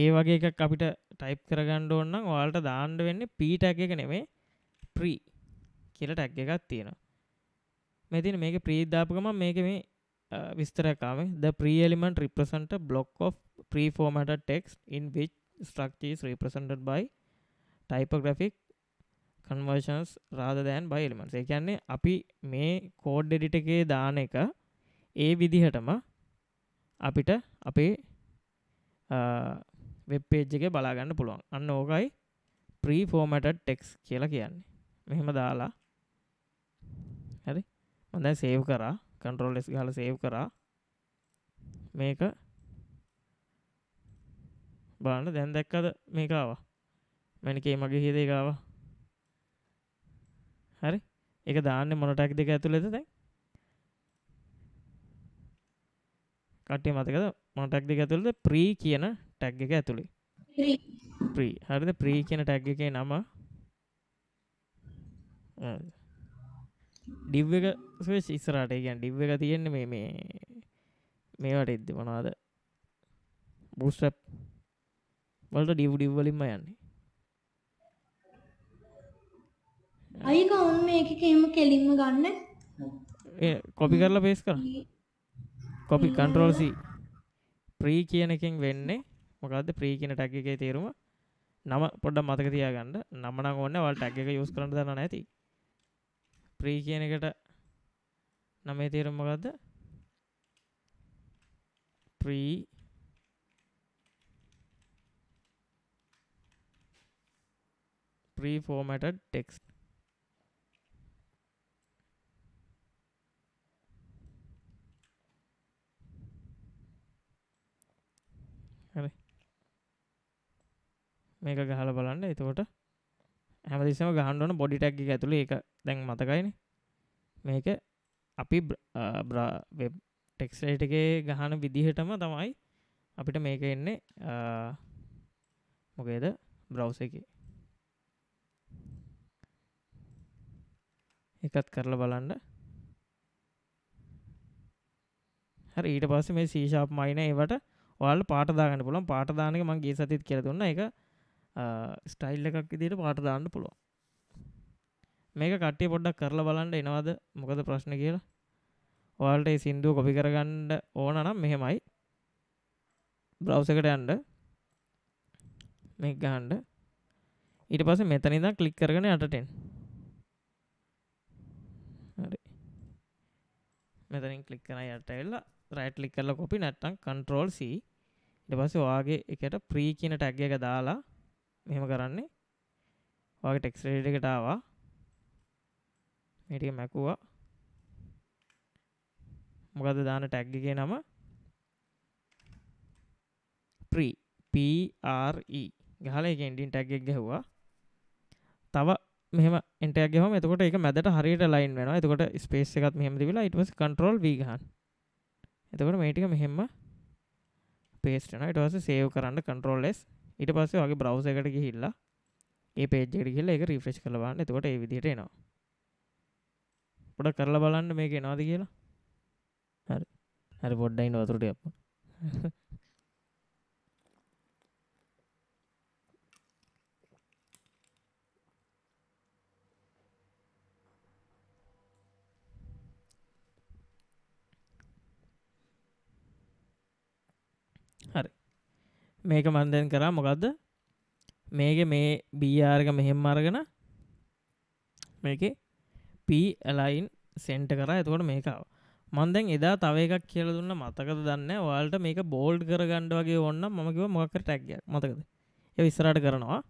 ඒ වගේ එකක් අපිට ටයිප් කරගන්න ඕන්න ඔයාලට දාන්න වෙන්න පීටැක් එක නෙමේ ප්‍රී කියල ටැක් එකක් තියෙනවා මෙතින මේක ප්‍රීධාපකම මේක මේ විස්තරකාවේ ද ප්‍රියලිමට repeated block of preformatted text in which structures repeated by typographic conventions රාධ දෑන් බයිලිමන්සේ කියන්නේ අපි මේ කෝඩ් එඩිට එකේ දාන එක ඒ විදිහටම අපිට අපේ වෙබ්පේජ්ජක බලාගන්න පුළුවන් අන්න ඕකයි ප්‍රී ෆෝමට ටෙක්ස් කියලා කියන්නේ මෙහෙම දාලා හරි මඳ සේව් කරා කන්ටරෝල් එස් ගහල සේව් කරා මේක බලන්න දැන් දැක්කද මේකාව මැනිකේ මගේ හිදේ ගාව හරි එක දාන්න මොනටක් දෙක ඇතුළෙද දැන් කටේ මතකද මොනටක් දෙක ඇතුළද ප්‍රී කියන ටැක් එක ඇතුළේ ප්‍රී හරිද ප්‍රී කියන ටැක් එකේ නම ඩිව් එක ස්විස් ඉස්සරට කියන් ඩිව් එක තියෙන්නේ මේ මේ මේවට එද්ද මනවාද බුස්ටප් වලට ඩිව් ඩිව්වලින්ම යන්නේ අයික ඔන්න එකකම කෙලින්ම ගන්න කොපි කරලා පේස් කර කොපි කන්ට්‍රෝල්සි ප්‍රී කියන එකින් වෙන්නේ මොකක්ද ප්‍රී කියන ටැක් එකේ තේරුම නම පොඩ්ඩක් මතක තියාගන්න නම නම් ඕනේ ඔයාලා ටැග් එක යූස් කරන්න දන්න නැති ප්‍රී කියන එකට නමේ තේරුම මොකද්ද ප්‍රී pre-formatted text හරි මේක ගහල බලන්න එතකොට හැමතිස්සම ගහන්ඩන බොඩි ටැක්ි ඇතුළ එක දැන් මතකයින මේක අපි බ්‍රවෙබ් ටෙක්ස්රේට් එක ගහන විදිහටම තමයි අපිට මේක එන්නේ මොකේද බ්‍රවස එක එකත් කරලා බලන්න හරි ඊට පස්ස මේ සීශාප් මයින ඒවට ඔයාල පාටදාගන්න පුළන් පාටදානක මගේ සතිත් කියර දුන්න එක ස්ටයිල් එකක් ඉදිට පාටදාන්න පුළුවන් මේක කට්ටිය පොඩ්ඩක් කරලා බලන්න එනවාද මොකද ප්‍රශ්න කියලා ඔයාලට සින්දුව කොපි කරගන්න ඕන නම් මෙහෙමයි බ්‍රව්සකට යන්ඩ මේ ගහන්ඩ ඊට පස මෙතනිදා කලික් කරගෙන යටටෙන් මෙතනින් කලික් කරන යටටඇල්ලා රයිට් ලික් කරලා කොපි නැත්තම් කන්ට්‍රෝල් C ඊට පස්සේ ඔයාගේ එකට ප්‍රී කියන ටැග් එක දාලා මෙහෙම කරන්නේ ඔයාගේ ටෙක්ස්ට් එඩිට් එකට ආවා මේ ටික මැකුවා මොකද දාන ටැග් එකේ නම ප්‍රී P R E ගහලා ඒක එන්ඩින් ටැග් එක ගැහුවා තව මෙහම එටගම එතකොට එක මැදට හරියට ලයින් වෙන එතකොට ස්පේස් එකත් මෙහම දිවිලා ඉටවස කටරල් වීගහන් එතකට මේටික මෙහෙම පේස්ටන ටස සේව් කරන්න කන්ටරෝල්ලෙස් ඉට පස්සේ වගේ බ්‍රවස එකට ගිහිල්ලා ඒ පේජෙට කියල්ල එක රිෆ්‍රෙස් කලබන්න එතකොට ඒ විදිට එනවා පොඩ කරලා බලන්න මේක එනවාද කියලා හරි හරි පොඩ්ඩයින් වතුරට අප මේක මන්දෙන් කරා මොකක්ද මේක මේ බීආර්ග මෙහෙම් අරගෙන මේක පීඇලයින් සෙන්ට කරා ඇතුකොට මේකාව මන්දැන් එදා තව එකක් කියල දුන්න මතකද දන්න වාල්ට මේක බෝල්ඩ් කර ගණ්ඩ වගේ ඔන්න මකිව මොකක් ටැක්ග මතකද එ විස්සරට කරනවා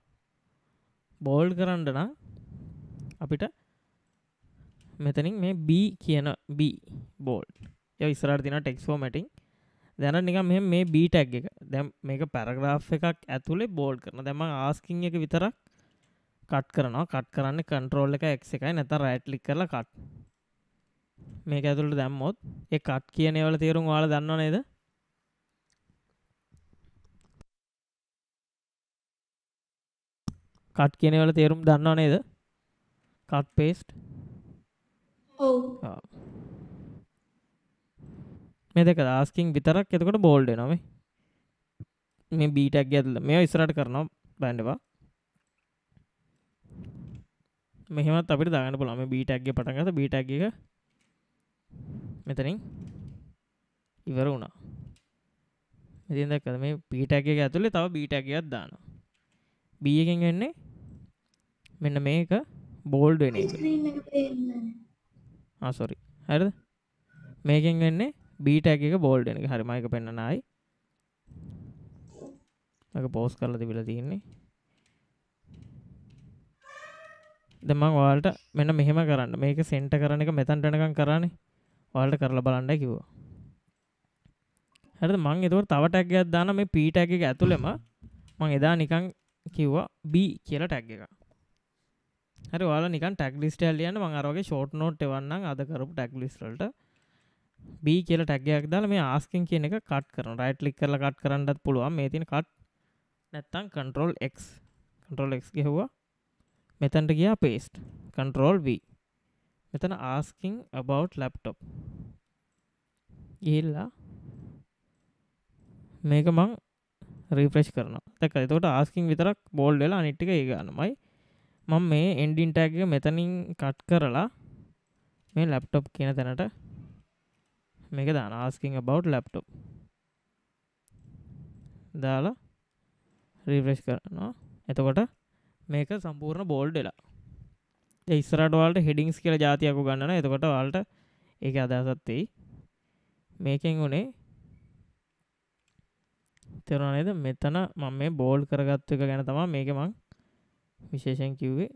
බෝල්ඩ් කරන්න නම් අපිට මෙතනින් මේ B කියන B බෝල්ඩ් ය විස්සරට තින ටෙක්ස්ෝ මැටින් දැන නික මෙ මේ බීටැක් එක දැම් මේක පැරග්‍රාෆ් එකක් ඇතුළේ බෝඩ් කරන දැම ආස්කින් එක විතරක් කට් කරනවා කට් කරන්න කන්ට්‍රෝල් එක එක් එකයි නැත රෑට්ලික් කරල කට් මේක ඇතුළට දැම්මොත් ඒ කට් කියනවල තේරුම් වාල දන්න නේද කට් කියනවල තේරුම් දන්නවා නේද කට් පේස්ට් ඔව් මේ දෙක දාස්කින් විතරක් එතකොට බෝල්ඩ නොව මේ බීටක් ඇතුල මේ ඉස්රට කරනවා බැන්ඩවා මෙහෙමත් අපිට දාගන්න පුළම බීටක්ගේ පටගත බීටක්ගක මෙතනින් ඉවර වුණා ඉතිදකද මේ පීටක්ගේ ඇතුලේ තව බීටැකයක් දාන බියකින් වෙන්නේ මෙන්න මේක බෝල්ඩ වෙන ආසොරි හරිද මේකෙන් වෙන්නේ බීට එක බෝල්ඩ එක හරිමයික පෙන්න්නනයි පෝස් කරල තිබිල තියන්නේ දෙම වාල්ට මෙන්න මෙහෙම කරන්න මේක සෙන්ට කරන එක මෙතන්ටනකම් කරන්නේ වාල්ට කරලා බලන්න කිවෝ හරද මං එතුවට තවටැක්ගයක් දාන මේ පීටැක එක ඇතුළෙම මං එදා නිකං කිව්වා බී කියල ටැක් එක හරි වාල නිකන් ටැක් ලිස්ටල් ලියන්න මං අරගේ ෂෝට් නෝට් එවන්න අදකරපු ටැක් ලිස්ටල්ට B කියලා tag එකක් දාලා මේ asking කියන එක cut කරනවා right click කරලා cut කරන්නත් පුළුවන් මේ තියෙන cut නැත්තම් control x control x ගහුවා මෙතනට ගියා paste control v මෙතන asking about laptop ගිහිල්ලා මේක මං රිෆ්‍රෙෂ් කරනවා දැක්ක එතකොට asking විතරක් බෝල්ඩ් වෙලා අනිත් ටික ඒ ගන්නමයි මම මේ ending tag එක මෙතනින් කට් කරලා මේ laptop කියන තැනට මේක දාන asking about laptop දාලා රිෆ්‍රෙෂ් කරනවා එතකොට මේක සම්පූර්ණ බෝල්ඩ් වෙලා ඒ ඉස්සරහට ඔයාලට හෙඩින්ග්ස් කියලා જાතියක් උගන්වනවා එතකොට ඔයාලට ඒක අදහසක් තෙයි මේකෙන් උනේ තේරුණා නේද මෙතන මම මේ බෝල්ඩ් කරගත්තු එක ගැන තමයි මේක මං විශේෂයෙන් කිව්වේ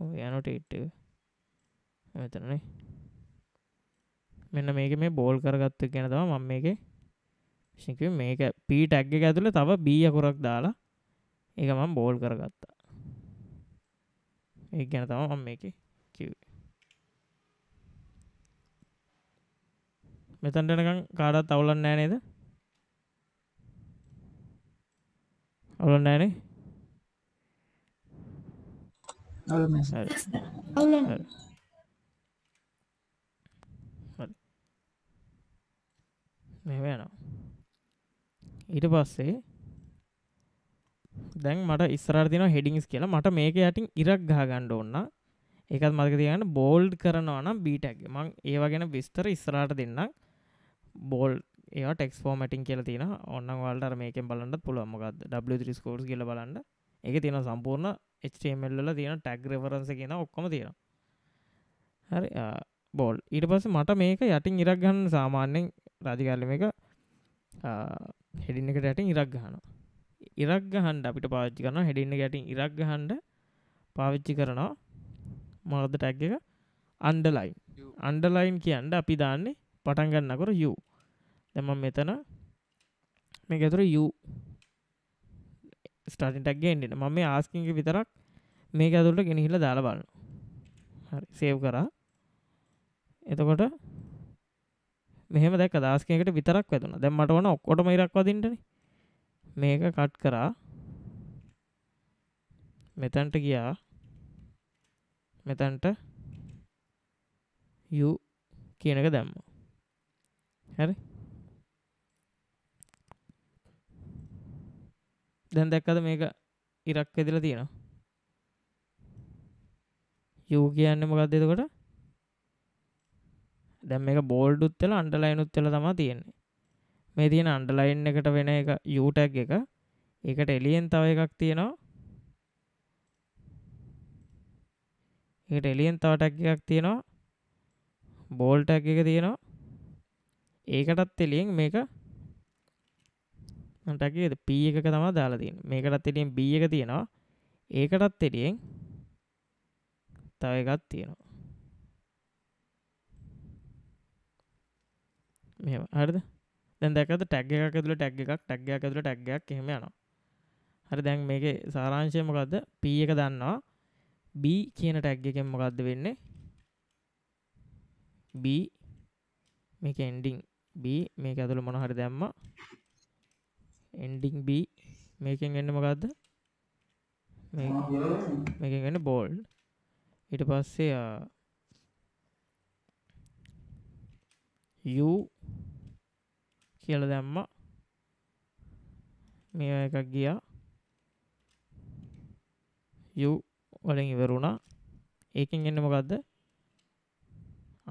යනොටේට් මෙතරනේ මෙන්න මේක මේ බෝල් කරගත්ත ගැන තම මම මේක සික මේක පීට ඇක්ග ඇතුළ තව බීයකොරක් දාලා ඒ මම බෝල් කරගත්තා ඒ ගැන තම මම මේක කිව් මෙතන්ටනකං කාඩත් අවුලන්න නෑ නේද අවුලන්න නෑනේ Olmaz. Evet. Olmaz. Evet. මෙ වෙනවා ඊට පස්සේ දැන් මට ඉස්රාර්දින හෙඩිංස් කියලා මට මේක යටින් ඉරක් ගාගණ්ඩ ඔන්න ඒකත් මතක තියන්න බෝල්ඩ් කරනවා නම් බීටක් මං ඒව ගැන විස්තර ඉස්රාට දෙන්නම් බෝල් ඒ ටෙක්ස් ෝමටින් කියල තින ඔන්න වල්ට මේක බලන්නත් පුළුවමකක් ඩස්කෝස් කියල බලන්න එක තියෙන සම්පූර්ණ HTMLල තියෙන ටැක් රෙවරන්ස කියෙන ඔක්කොම තියෙන හරි බෝල් ඉට පස මට මේක යටින් ඉරක් ගන්න සාමාන්‍යෙන් රාජිකාලම එක හෙඩින්න එකට යටින් ඉරක් ගහන ඉරක් ගහන්ඩ අපිට පාච්චි කරන හෙඩින්න ගැටින් ඉරක් ගහන්ඩ පාවිච්චි කරනවා මොකද ටැක් එක අන්ඩලයින් අන්ඩලයින් කියන්න අපි දාන්නේ පටන්ගන්නකොට යු දෙම මෙතන මේ ඇතුර යු ස්ටාටින්ටක් ගෙන්ඩෙන ම මේ ආස්කිංක විතරක් මේක ඇතුළට ගෙනහිල දාල බලන්න හරි සේව් කරා එතකොට මෙහම දැක් අදස්කකට විතරක් වැතුන දැම් මට ඕන ඔක්කොට මයිරක් වදින්ටන මේක කට් කරා මෙතැන්ට ගියා මෙතැන්ට යු කියනක දැම්ම හැරි දැන් දැක්කද මේක ඉරක් ඇදලා තියෙනවා යූ කියන්නේ මොකක්ද එතකොට දැන් මේක බෝල්ඩුත් වෙලා අන්ඩර්ලයිනුත් වෙලා තමයි තියෙන්නේ මේ තියෙන අන්ඩර්ලයින් එකට වෙන එක යූ ටැග් එක ඒකට එලියෙන් තව එකක් තියෙනවා ඒකට එලියෙන් තව ටැග් එකක් තියෙනවා බෝල් ටැග් එක තියෙනවා ඒකටත් එලියෙන් මේක ටකද පී එක තම දාලාතින් මේකටත් එටියෙන් බිය එක තියෙනවා ඒකටත් එටියෙන් තව එකත් තියෙනවා මෙම හරිද දැදකද ටැග් එකක් ඇතුළ ටැග් එකක් ටැග්ගයක් ඇතුළ ටැග්ගයක් හෙම යනවා හරි දැන් මේක සාරාංශයමකක්ද පී එක දන්නවා B කියන ටැග් එකෙන් මොකක්ද වෙන්නේ B මේක එන්ඩිං B මේක ඇතුළ මොනහරි දැම්ම එන්ඩිං B මේකෙන් එන්න මකක්ද මේක ගන්න බෝල්් ඉට පස්සේ යු uh, කියල දැම්ම මේ එකක් ගියා යු වලින් ඉවරුණා ඒකින් එන්න මොකක්ද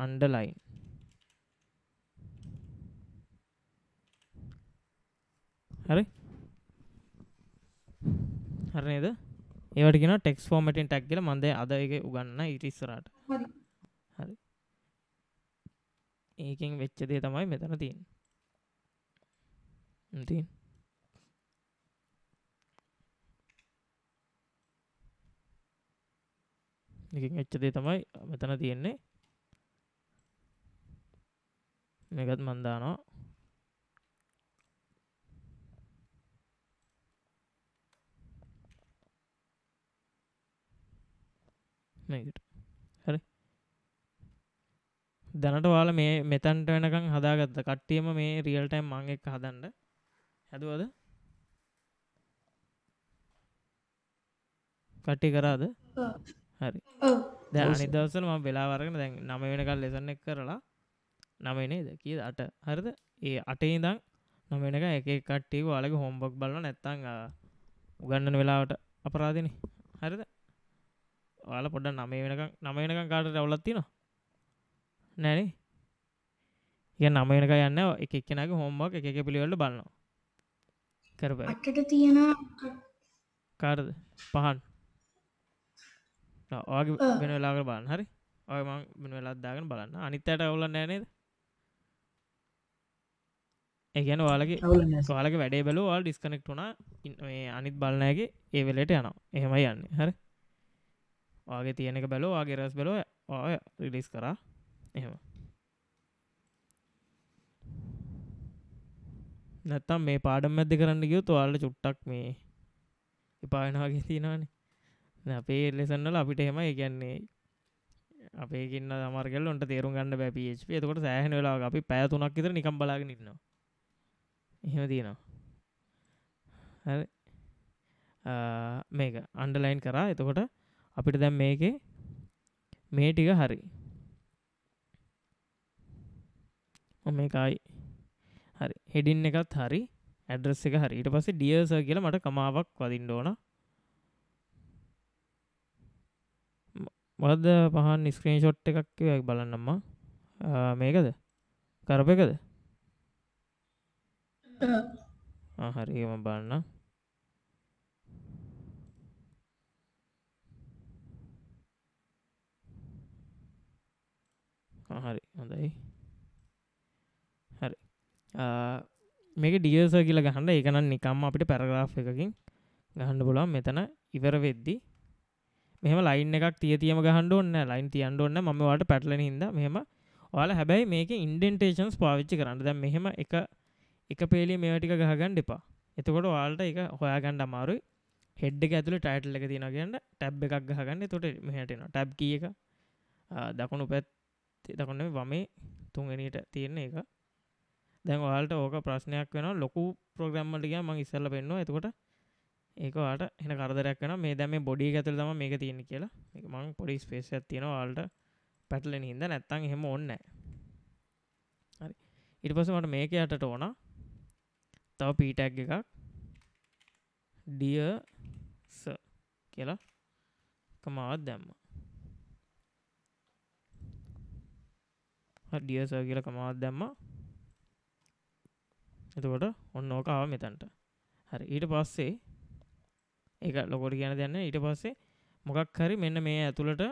අන්ඩලයින් හරි හරනේද ඒවට කියෙන ටෙක්ස් ෆෝමටින් ටැක්ගල මන්ද අද එක උගන්න ඉරිස්සරට හරි ඒකෙන් වෙච්චදේ තමයි මෙතන තියෙන් තින් එකින් එච්චදේ තමයි මෙතන තියෙන්නේ මේකත් මන්දානවා මේකට හරි දැනට වාල මේ මෙතැන්ට වෙනකං හදාගත්ත කට්ටියම මේ රියල්ටයිම් මං එක් හදන්ඩ හැදුවද කට්ටි කරාද හරි දැනි දවසල ම වෙලාවරගෙන දැන් නම වෙනකල් ලෙසන්න එක් කරලා නමනේද කියද අට හරිද ඒ අටේ දං නොම වෙනක එක කට්ටික වලක හොම්බොක් බලන නැත්තං උගන්නන වෙලාවට අපරාධන හරිද වාල පොඩ නමේ වෙනක නම වෙනක කාට රැවලත්තින නැන ය නම වෙනක යන්න එක එක්කෙනක හොම්බක් එක එක පිළිවෙලට බලන්න කරබ අටට තියෙන කාරද පහන් ආගේ වෙන වෙලාගර බලන්න හරි ඔය මං වෙන වෙලාත්දාගෙන බලන්න අනිත්තයට ඔවුල නෑනේද ඒගැන වාලගේ වාලක වැඩේ බැලූ වාල් ඩිස්කනෙක්ට වුනා අනිත් බලනෑගේ ඒ වෙලට යනවා එහෙමයි යන්න හරි වගේ තියෙනක බැලෝ වගේ රැස් බැලෝ ඔය රිලිස් කරා එහෙම නැත්තම් මේ පාඩම් ඇද කරන්න ගියොත් ඔයාලට චුට්ටක් මේ එපායනවාගේ තියෙනවානේ අපේ ලෙසන්නල අපිට එහෙම කියන්නේ අපේ ගන්න මර්ගල ොට තේරු ගන්න බැපිප එතකොට සෑහන වෙලා අපි පැතුනක් ඉතර නිකම් බලාගෙන ඉන්නවා එහෙම තියෙනවා හරි මේක අන්ඩලයින් කරා එතකොට අපිට දැන් මේකේ මේ ටික හරි මේකයි හරි හෙඩින් එකත් හරි ඇඩ්‍රස් එක හරි ඊට පස්සේ ඩියර්ස කියලා මට කමාවක් වදින්න ඕන මොකද පහන් ස්ක්‍රීන්ෂොට් එකක් කියලා බලන්නම්මා මේකද කරප එකද හරි මම බලන්න හරි හොඳයි හරි මේක ඩියස කියලා ගහන්න එකන නිකම් අපිට පැරග්‍රා් එකකින් ගහන්න පුලන් මෙතන ඉවර වෙද්දි මෙම ලයින් එකක් තිය තියම ගහන්ඩ ඔන්න ලයින් තියන්ඩ ඔන්න මමවාට පැටලන හිද මෙහම ඔයාල හැබැයි මේක ඉන්ඩෙන්ටේෂන්ස් පාවිච්චි කරන්න දැ මෙහෙම එක එක පේලි මේටික ගහගන්න එපා එතකොට වාල්ට එක හොයාගණ්ඩ අමාරු හෙඩ් එක ඇතුළ ටයිටල් එක තිනගෙන්ට ටැබ් එකක් ගහගන්න තොට මෙහටෙන ටැබ් කිය එක දකුණු පැත් ඇත්තේ දකුණ වමේ තුන්ගනියට තියෙන එක දැන් ඔයාලට ඕක ප්‍රශ්නයක් වෙන ලොකු ප්‍රග්‍රම්මටික ම ඉස්සල්ල පෙන්නවා එතකොට ඒකවාට එන කරදරයක් වෙන මේ දැම බොඩි ඇතුල තම මේක තියෙන කියලා මං පොඩිස් පේස ඇතියෙන වාල්ට පැටලෙන හිද නැත්තං හෙම ඔන්න හරි ඉට පස මට මේක යටට ඕන තව පීටැක් එකක් ඩිය කියලා කමාවත් දැම්මා ඩියස කියල කමාත් දැම්ම එතකොට ඔන්න ඕකාව මෙතන්ට හරි ඊට පස්සේ ඒ ලොකොට කියන දෙන්න ඊට පස්සේ මොකක් හරි මෙන්න මේ ඇතුළට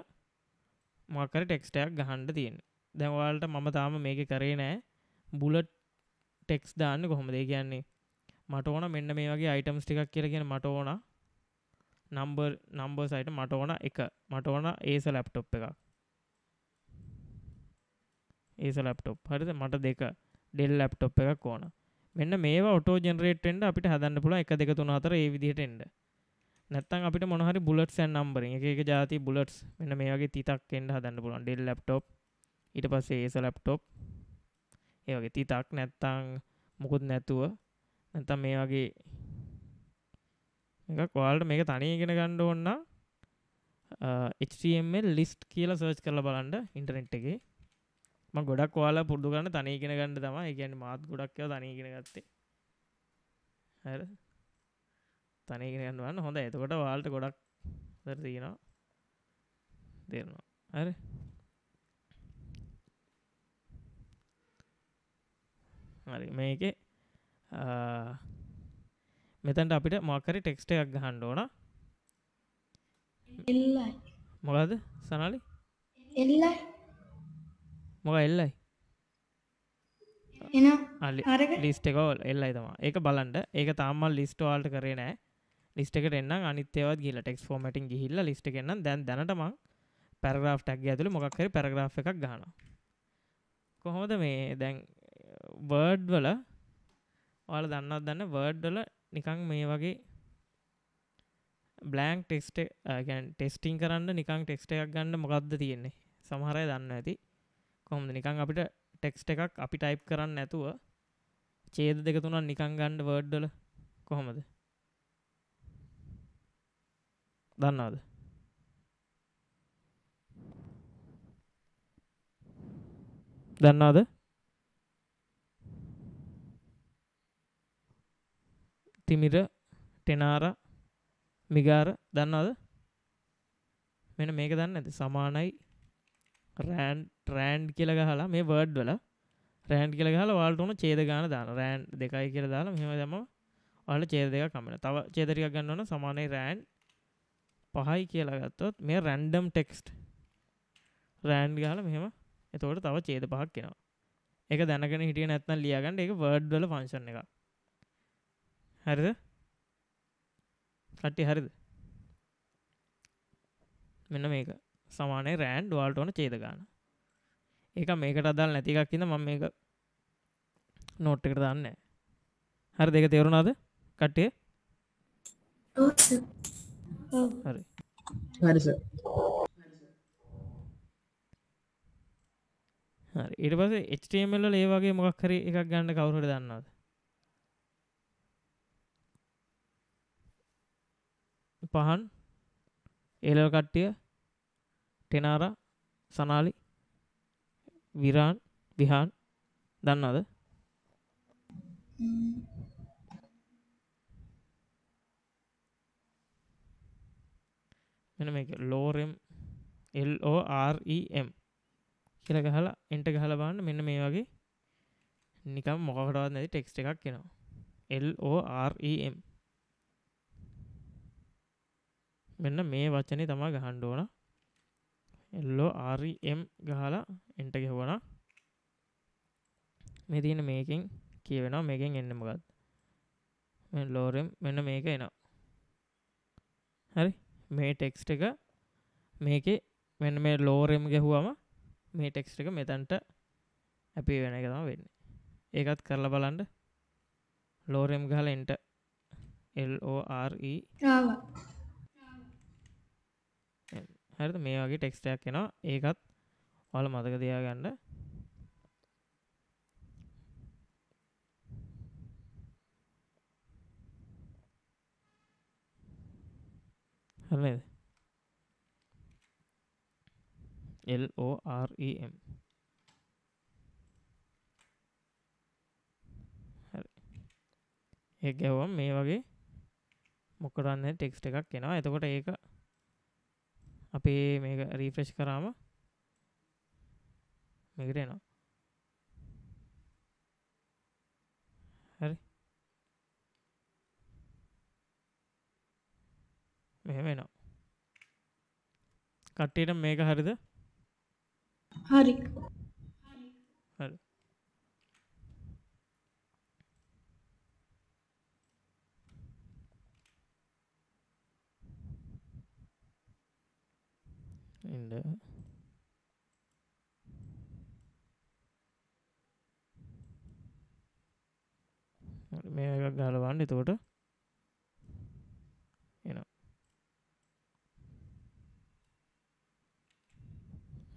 මොකර ටෙක්ස්ටයක් ගහන්ඩ තියෙන දැවල්ට මම තාම මේක කරේ නෑ බුලට් ටෙක්ස් දාන්න කොහොමදේ කියන්නේ මට ඕන මෙන්න මේ වගේ අයිටම්ස් ටිකක් කියරගෙන මට ඕන නම්බර් නම්බර් සයිට මට ඕන එක මට ඕන ඒස ලැප්ටොප් එකක් ඒස ලැප්ටොප් හරිද මට දෙක ඩෙල් ලැප්ටොප් එකක් ඕන මෙන්න මේ ඔටෝ ජෙනරේටෙන්ට අපිට හදන්න පුළ එක දෙක තුන අතර ඒ විදිහට එන්න නැත්තම් අපිට මොනහරි බුලට් සැන් නම්බර එක එක ජාති බුලට්ස් මෙන්න මේ වගේ තිතක් එන්න හදන්න පුළුවන් ඩෙල් ලැප්ටොප් ඊට පස්සේ ඒස ලැප්ටොප් ඒ වගේ තිතක් නැත්තං මොකුත් නැතුව නැතම් මේ වගේ එකක් වාල්ට මේක තනයගෙන ගණ්ඩ ඔන්න HTML ලිස්ට් කියලා සර්ච් කරල බලන්ඩ ඉන්ටනෙට් එකේ ම ගොඩක් වාලා පුරදු කරන්න තනීගෙන ගන්න තම එකන්න මාත් ගොඩක්ව තනීගෙන ගත්තේ හ තනීගෙනන්න වන්න හොඳ එතකොට වාල්ට ගොඩක් දර තියෙනවා දෙරනවා හරි හරි මේක මෙතැන්ට අපිට මක්කරි ටෙක්ස්ට එකක් ගහන්ඩ ඕන මොකද සනාලි එල්ලයි මොක එල්ලයි ලිස්ට එකෝල් එල්ලයි තම ඒක බලන්ට ඒක තාමල් ලිස්ටවාල්ට කරේ නෑ ලිස්ට එකට එන්න අනිත්‍යවත් ගිල ටෙක් ෝමටින් හිල්ල ලිස්ට එකන්න දැන් දැනටම පැරග්‍රා් ටක් ඇතුළ මොක්කර පැරග්‍රා් එකක් ගාන කොහොමද මේ දැන් වර්ඩ් වල ඔල දන්නත් දන්න වර්ඩ්ඩල නිකං මේ වගේ බ්ලන්ක් ටෙක්ස්ට ගැන් ටෙස්ටිං කරන්න නිකං ටෙක්ස්ට එකක් ගන්න මොකක්ද තියෙන්නේ සමහරය දන්න ඇති කොහොමද නිකං අපිට ටෙක්ස්ට එකක් අපි ටයිප් කරන්න නැතුව චේද දෙක තුනක් නිකං ගන්ඩ වර්ඩ්ඩල කොහොමද දන්නාද දන්නාද තිමිර ටෙනාර මිගාර දන්නාද මෙන මේක දන්න ඇති සමානයි රෑන්් රෑන්ඩ් කියලග හලා මේ වර්ඩ් වල රෑන්ඩ් කියල හල වාල්ටන චේද ගාන දාන රෑන්් දෙකයි කියල දාලා මෙම දම වල චේද දෙක කමෙන තව චේදරික ගන්නවන සමානයි රෑන්් පහයි කියලාගත්තොත් මේ රැන්ඩම් ටෙක්ස්ට් රෑන්ඩ් ගාල මෙහෙම එතවට තව චේද පහක් කෙනවා එක දැනගෙන හිටිය නැත්න ලියගන්න එක වර්ඩ් වල ෆංශන එක හරිද කට්ටි හරිද මෙන්න මේක සමානය රෑන්ඩ් වාල්ටෝන චේද ගාන ඒක මේකට අදාල් නැතිකක් ඉන්න මම මේක නෝට් එකට දාන්න හරි දෙක තේරුණාද කට්ටිය හරි හරි සර් හරි ඊට පස්සේ HTML වල ඒ වගේ මොකක් හරි එකක් ගන්න කවුරු හරි දන්නවද පහන් ඒලල් කට්ටිය ටෙනාරා සනාලි විරාන් විහාන් දන්නවද මෙන මේ ලෝරම් LOREM කියල ගහලා එන්ට ගහල බන්න මෙන්න මේ වගේ නිකම් මොකටවත් නැති ටෙක්ස්ට එකක් කෙනවා LOREM මෙන්න මේ වචනේ තමා ගහන්ඩ ඕන එල්ලෝ ආරම් e ගහලා එන්ට ගෙවන මේ තියෙන මේකින් කියවෙන මේකෙන් එන්නමගත් ලෝරම් මෙන්න මේක එනවා හරි මේ ටෙක්ස්ට එක මේක මෙන්න මේ ලෝරම් ගැහුවම මේ ටෙක්ස්ට එක මෙතන්ට අපි වෙන එක තම වෙන්න ඒකත් කරලා බලන්ඩ ලෝරම් ගහල එන්ට එල්ෝRE හරිද මේ වගේ ටෙක්ස්ටයක් එනවා ඒකත් ඔයාලා මතක තියාගන්න හරි නේද L O R E M හරි ඒක ගහුවම මේ වගේ මොකරන්නේ ටෙක්ස්ට් එකක් එනවා එතකොට ඒක අපේ මේ රීෆ්‍රෙෂ් කරාම මෙකට එනවා හරි මෙහෙම එනවා කට්ටියට මේක හරිද හරි India මේ එකක් ගලවන්න එතකොට එන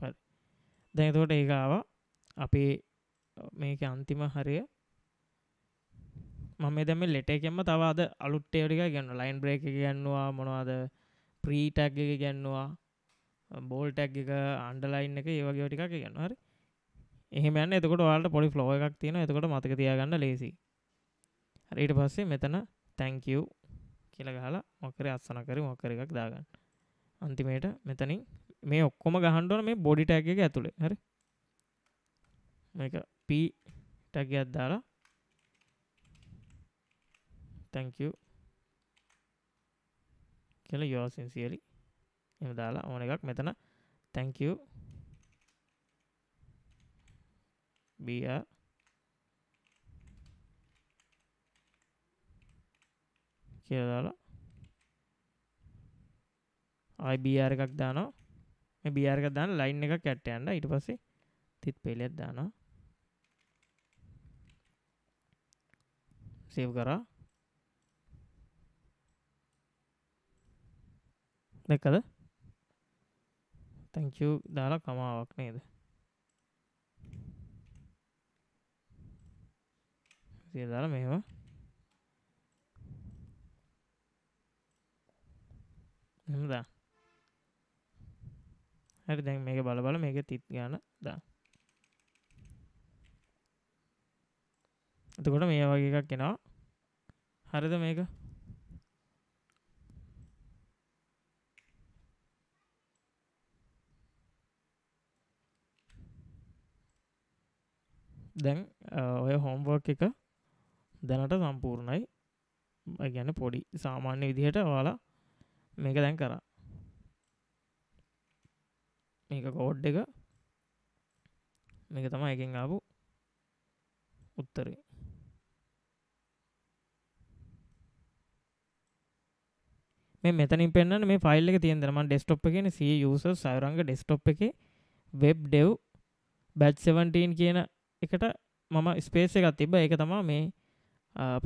හරි දැන් එතකොට ඒක ආවා අපේ මේක අන්තිම හරය මම දැම ලෙට එකෙන්ම තව අද අලුට්ටේටික ගන්න ලයින් බ්‍රේක ගන්නවා මොනවාද ප්‍රීටැක් එක ගැන්නවා බෝල්ටැක් එක අන්ඩලයින් එක ඒවගේ ටිකක් කියන්න හරි එහෙමන්න එතකොට වාලට පොඩි ෆ්ලෝ එකක් තියෙන එතකොට මතක තියාගන්න ලේසි හරිට පස්සේ මෙතන තැංකව් කියලගහලා මොකර අත්සනකර මොකර එකක් දාගන්න අන්තිමේට මෙතනින් මේ ඔක්කොම ගහන්ඩුවන මේ බොඩි ටැක් එක ඇතුළේ හරි මේක පී ටැක් අත්දාලා තැංකව් කියල යෝසින් සියලි එම දාලා ඕන එකක් මෙතන තැංක බ කියදාලා අයිබR එකක් දානවා මේ බියර්ක දාන ලයින් එක කැට්ට යන්න ඉට පස්සේ තිත් පෙළියත් දානවා සේව් කරා දැක්කද තැංකූ දාලා කමාවක් නේද දාලා මෙහෙම හමදා හරි දැන් මේක බල බල මේක තිත් ගන්න දා එතකොට මේ වගේ එකක් එෙනවා හරිද මේක දැන් ඔය හෝම්වර්ක් එක දැනට සම්පූර්ණයි ගැන පොඩි සාමාන්‍ය විදිහට ඔයාලා මේක දැන් කරා මේක කෝඩ් එක මේක තමයි එකෙන් ආපු උත්තරේ මේ මෙතනින් පෙන්න්න මේ ෆයිල් එක තියෙන දරම ඩෙස්ටොප් එකෙන සිය යුස සයරංග ඩෙස්ටොප් එක වෙබ් ඩෙව් බැට් 17 කියන එකට මම ස්පේස එකක් තිබ එක තමා මේ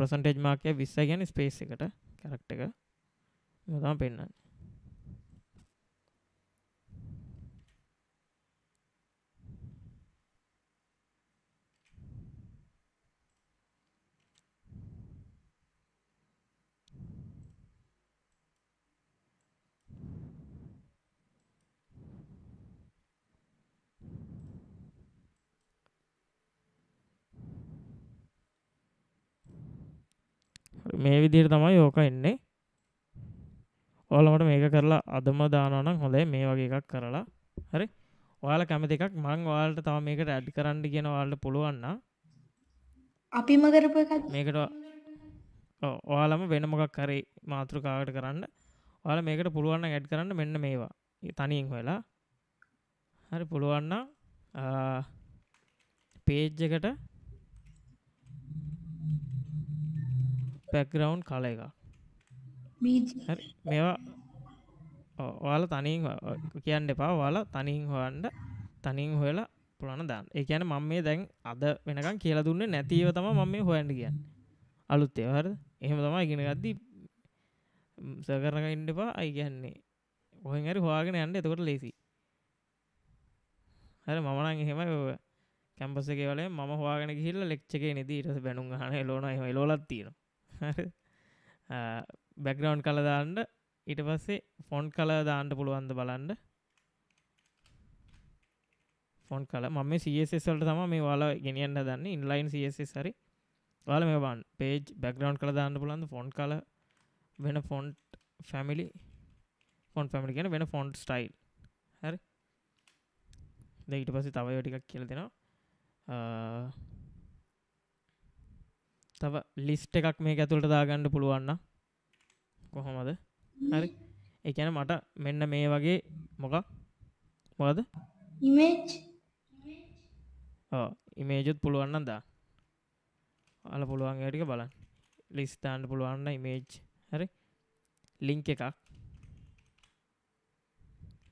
ප්‍රසන්ටේජ් මාකය විස්ස ගැන ස්පේස් එකට කැරක්ට එක තම පෙන්න්න මේ විදිහට තමයි ඕක එන්නේ ඔයාලමට මේක කරලා අදම දානවනම් හොඳයි මේ වගේ එකක් කරලා හරි ඔයාලා කැමති එකක් මං ඔයාලට තව මේකට ඇඩ් කරන්න කියන ඔයාලට පුළුවන් නම් අපිම කරපු එකක් මේකට ඔව් ඔයාලම වෙන මොකක් හරි මාතෘකාවකට කරන්න ඔයාලා මේකට පුළුවන් නම් ඇඩ් කරන්න මෙන්න මේවා තනියෙන් හොයලා හරි පුළුවන් නම් පේජ් එකට පැක්ග්‍රවන්් කල එක මේවා ඔයාල තනින් කියන්න එපා වාලා තනින් හොන්ඩ තනින් හොයලා පුළන දාන්න ඒ කියන මම මේ දැන් අද වෙනකම් කියලා දුන්න නැතිව තම මම මේ හොයන්ට කියන්න අලුත් එවහර එහෙම තම ඉගෙනගත්දී සකරනක ඉන්ඩපා අයිගන්නේ ඔහෙන් හරි හවාගෙන යන්න එතකොට ලෙසි හර මමනං එහෙම කැම්පසගේ වලේ ම හවාගෙන ගහිල්ල ලෙක්්චක නෙදී ට බැනුම් හන ලෝන ලොලත්තිීනවා බැක්ග්‍රවන්් කලදාන්න ඊට පස්සේ ෆොන්් කල දාන්න පුළුවන්ද බලන්න ෆොන්් කල මම සල්ට තම මේ වාලා ගෙනියන්න දන්න ඉන්ලයින් හරි වාල මේ බන් පේජ් බැක්ග්‍රවන්් කල දාන්න පුළන්ද ෆොන්් කල වෙන ෆොන්් ෆැමිලි ෆොන්් පැමිි කියෙන වෙන ෆොන්් ස්ටයිල් හරි දෙ ඊට පස්සේ තවයෝටිකක් කියල දෙෙනවා තව ලිස්ට එකක් මේ ඇතුළට දාගන්න පුළුවන්න කොහොමද හරි එකන මට මෙන්න මේ වගේ මොකක් මොකද ඉමේජුත් පුළුවන්න දා අල පුළුවන් ටික බලන්න ලිස්ථාන්ට පුළුවන්න ඉමේජ් හරි ලිංක එකක්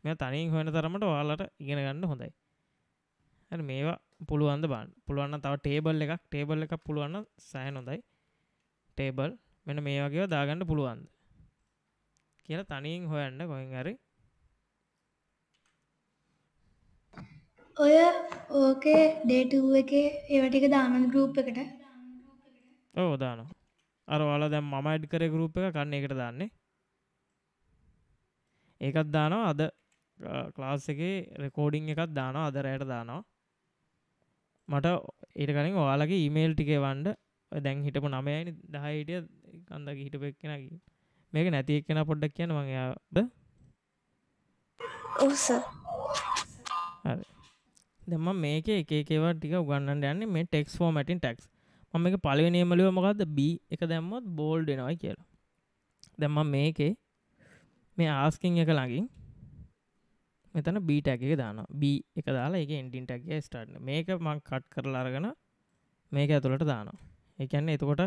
මෙ තනින් හොන තරමට ඔයාලට ඉගෙන ගන්න හොඳයි මේවා පුළුවන්ද බන්න පුළුවන්න තව ටේබල් එකක් ටේබල් එකක් පුළුවන්න සෑ නොදයි ටේබල් මෙන මේ වගේව දාගන්න පුළුවන්ද කියලා තනින් හොයන්න කොයින් හරි ඔය ඕකේ ඩේටුව එක ඒවටික දාමන් ගරුප් එකට ඕ දාන අරවාල දැම් මම ඇඩ් කර ගරුප් එක කන්න එකට දාන්නේ ඒකත් දානවා අද ක්ලාස් එක රෙකෝඩිං එකත් දානවා අදරයට දානවා මට ඒට කලින් ඔයාලගේ ඊමේල් ටිකේ වන්ඩ දැන් හිටපු නමයනි දහහිටිය කන්දකි හිටපු එක්කෙනකි මේක නැති එක්කෙන පොඩ්ඩක් කියන මඟයාද ඕස දෙම මේක එකේවා ටික උගන්නට යන්නේ මේ ටෙක්ස් ෝමටින් ටෙක්ස් මම එක පලි නියමලිව මොකක්ද බ එක දැම්මත් බෝල්් දෙෙනවයි කියලා දෙම්ම මේකේ මේ ආස්කින් එක ළඟින් මෙතන බීටැක එක දාන බ එක දාලා එක ඉන්ටින්ටක්ගේ ස්ටාට් මේක මං කට් කරලාරගෙන මේක ඇතුළට දානවා එකන්න එතකොට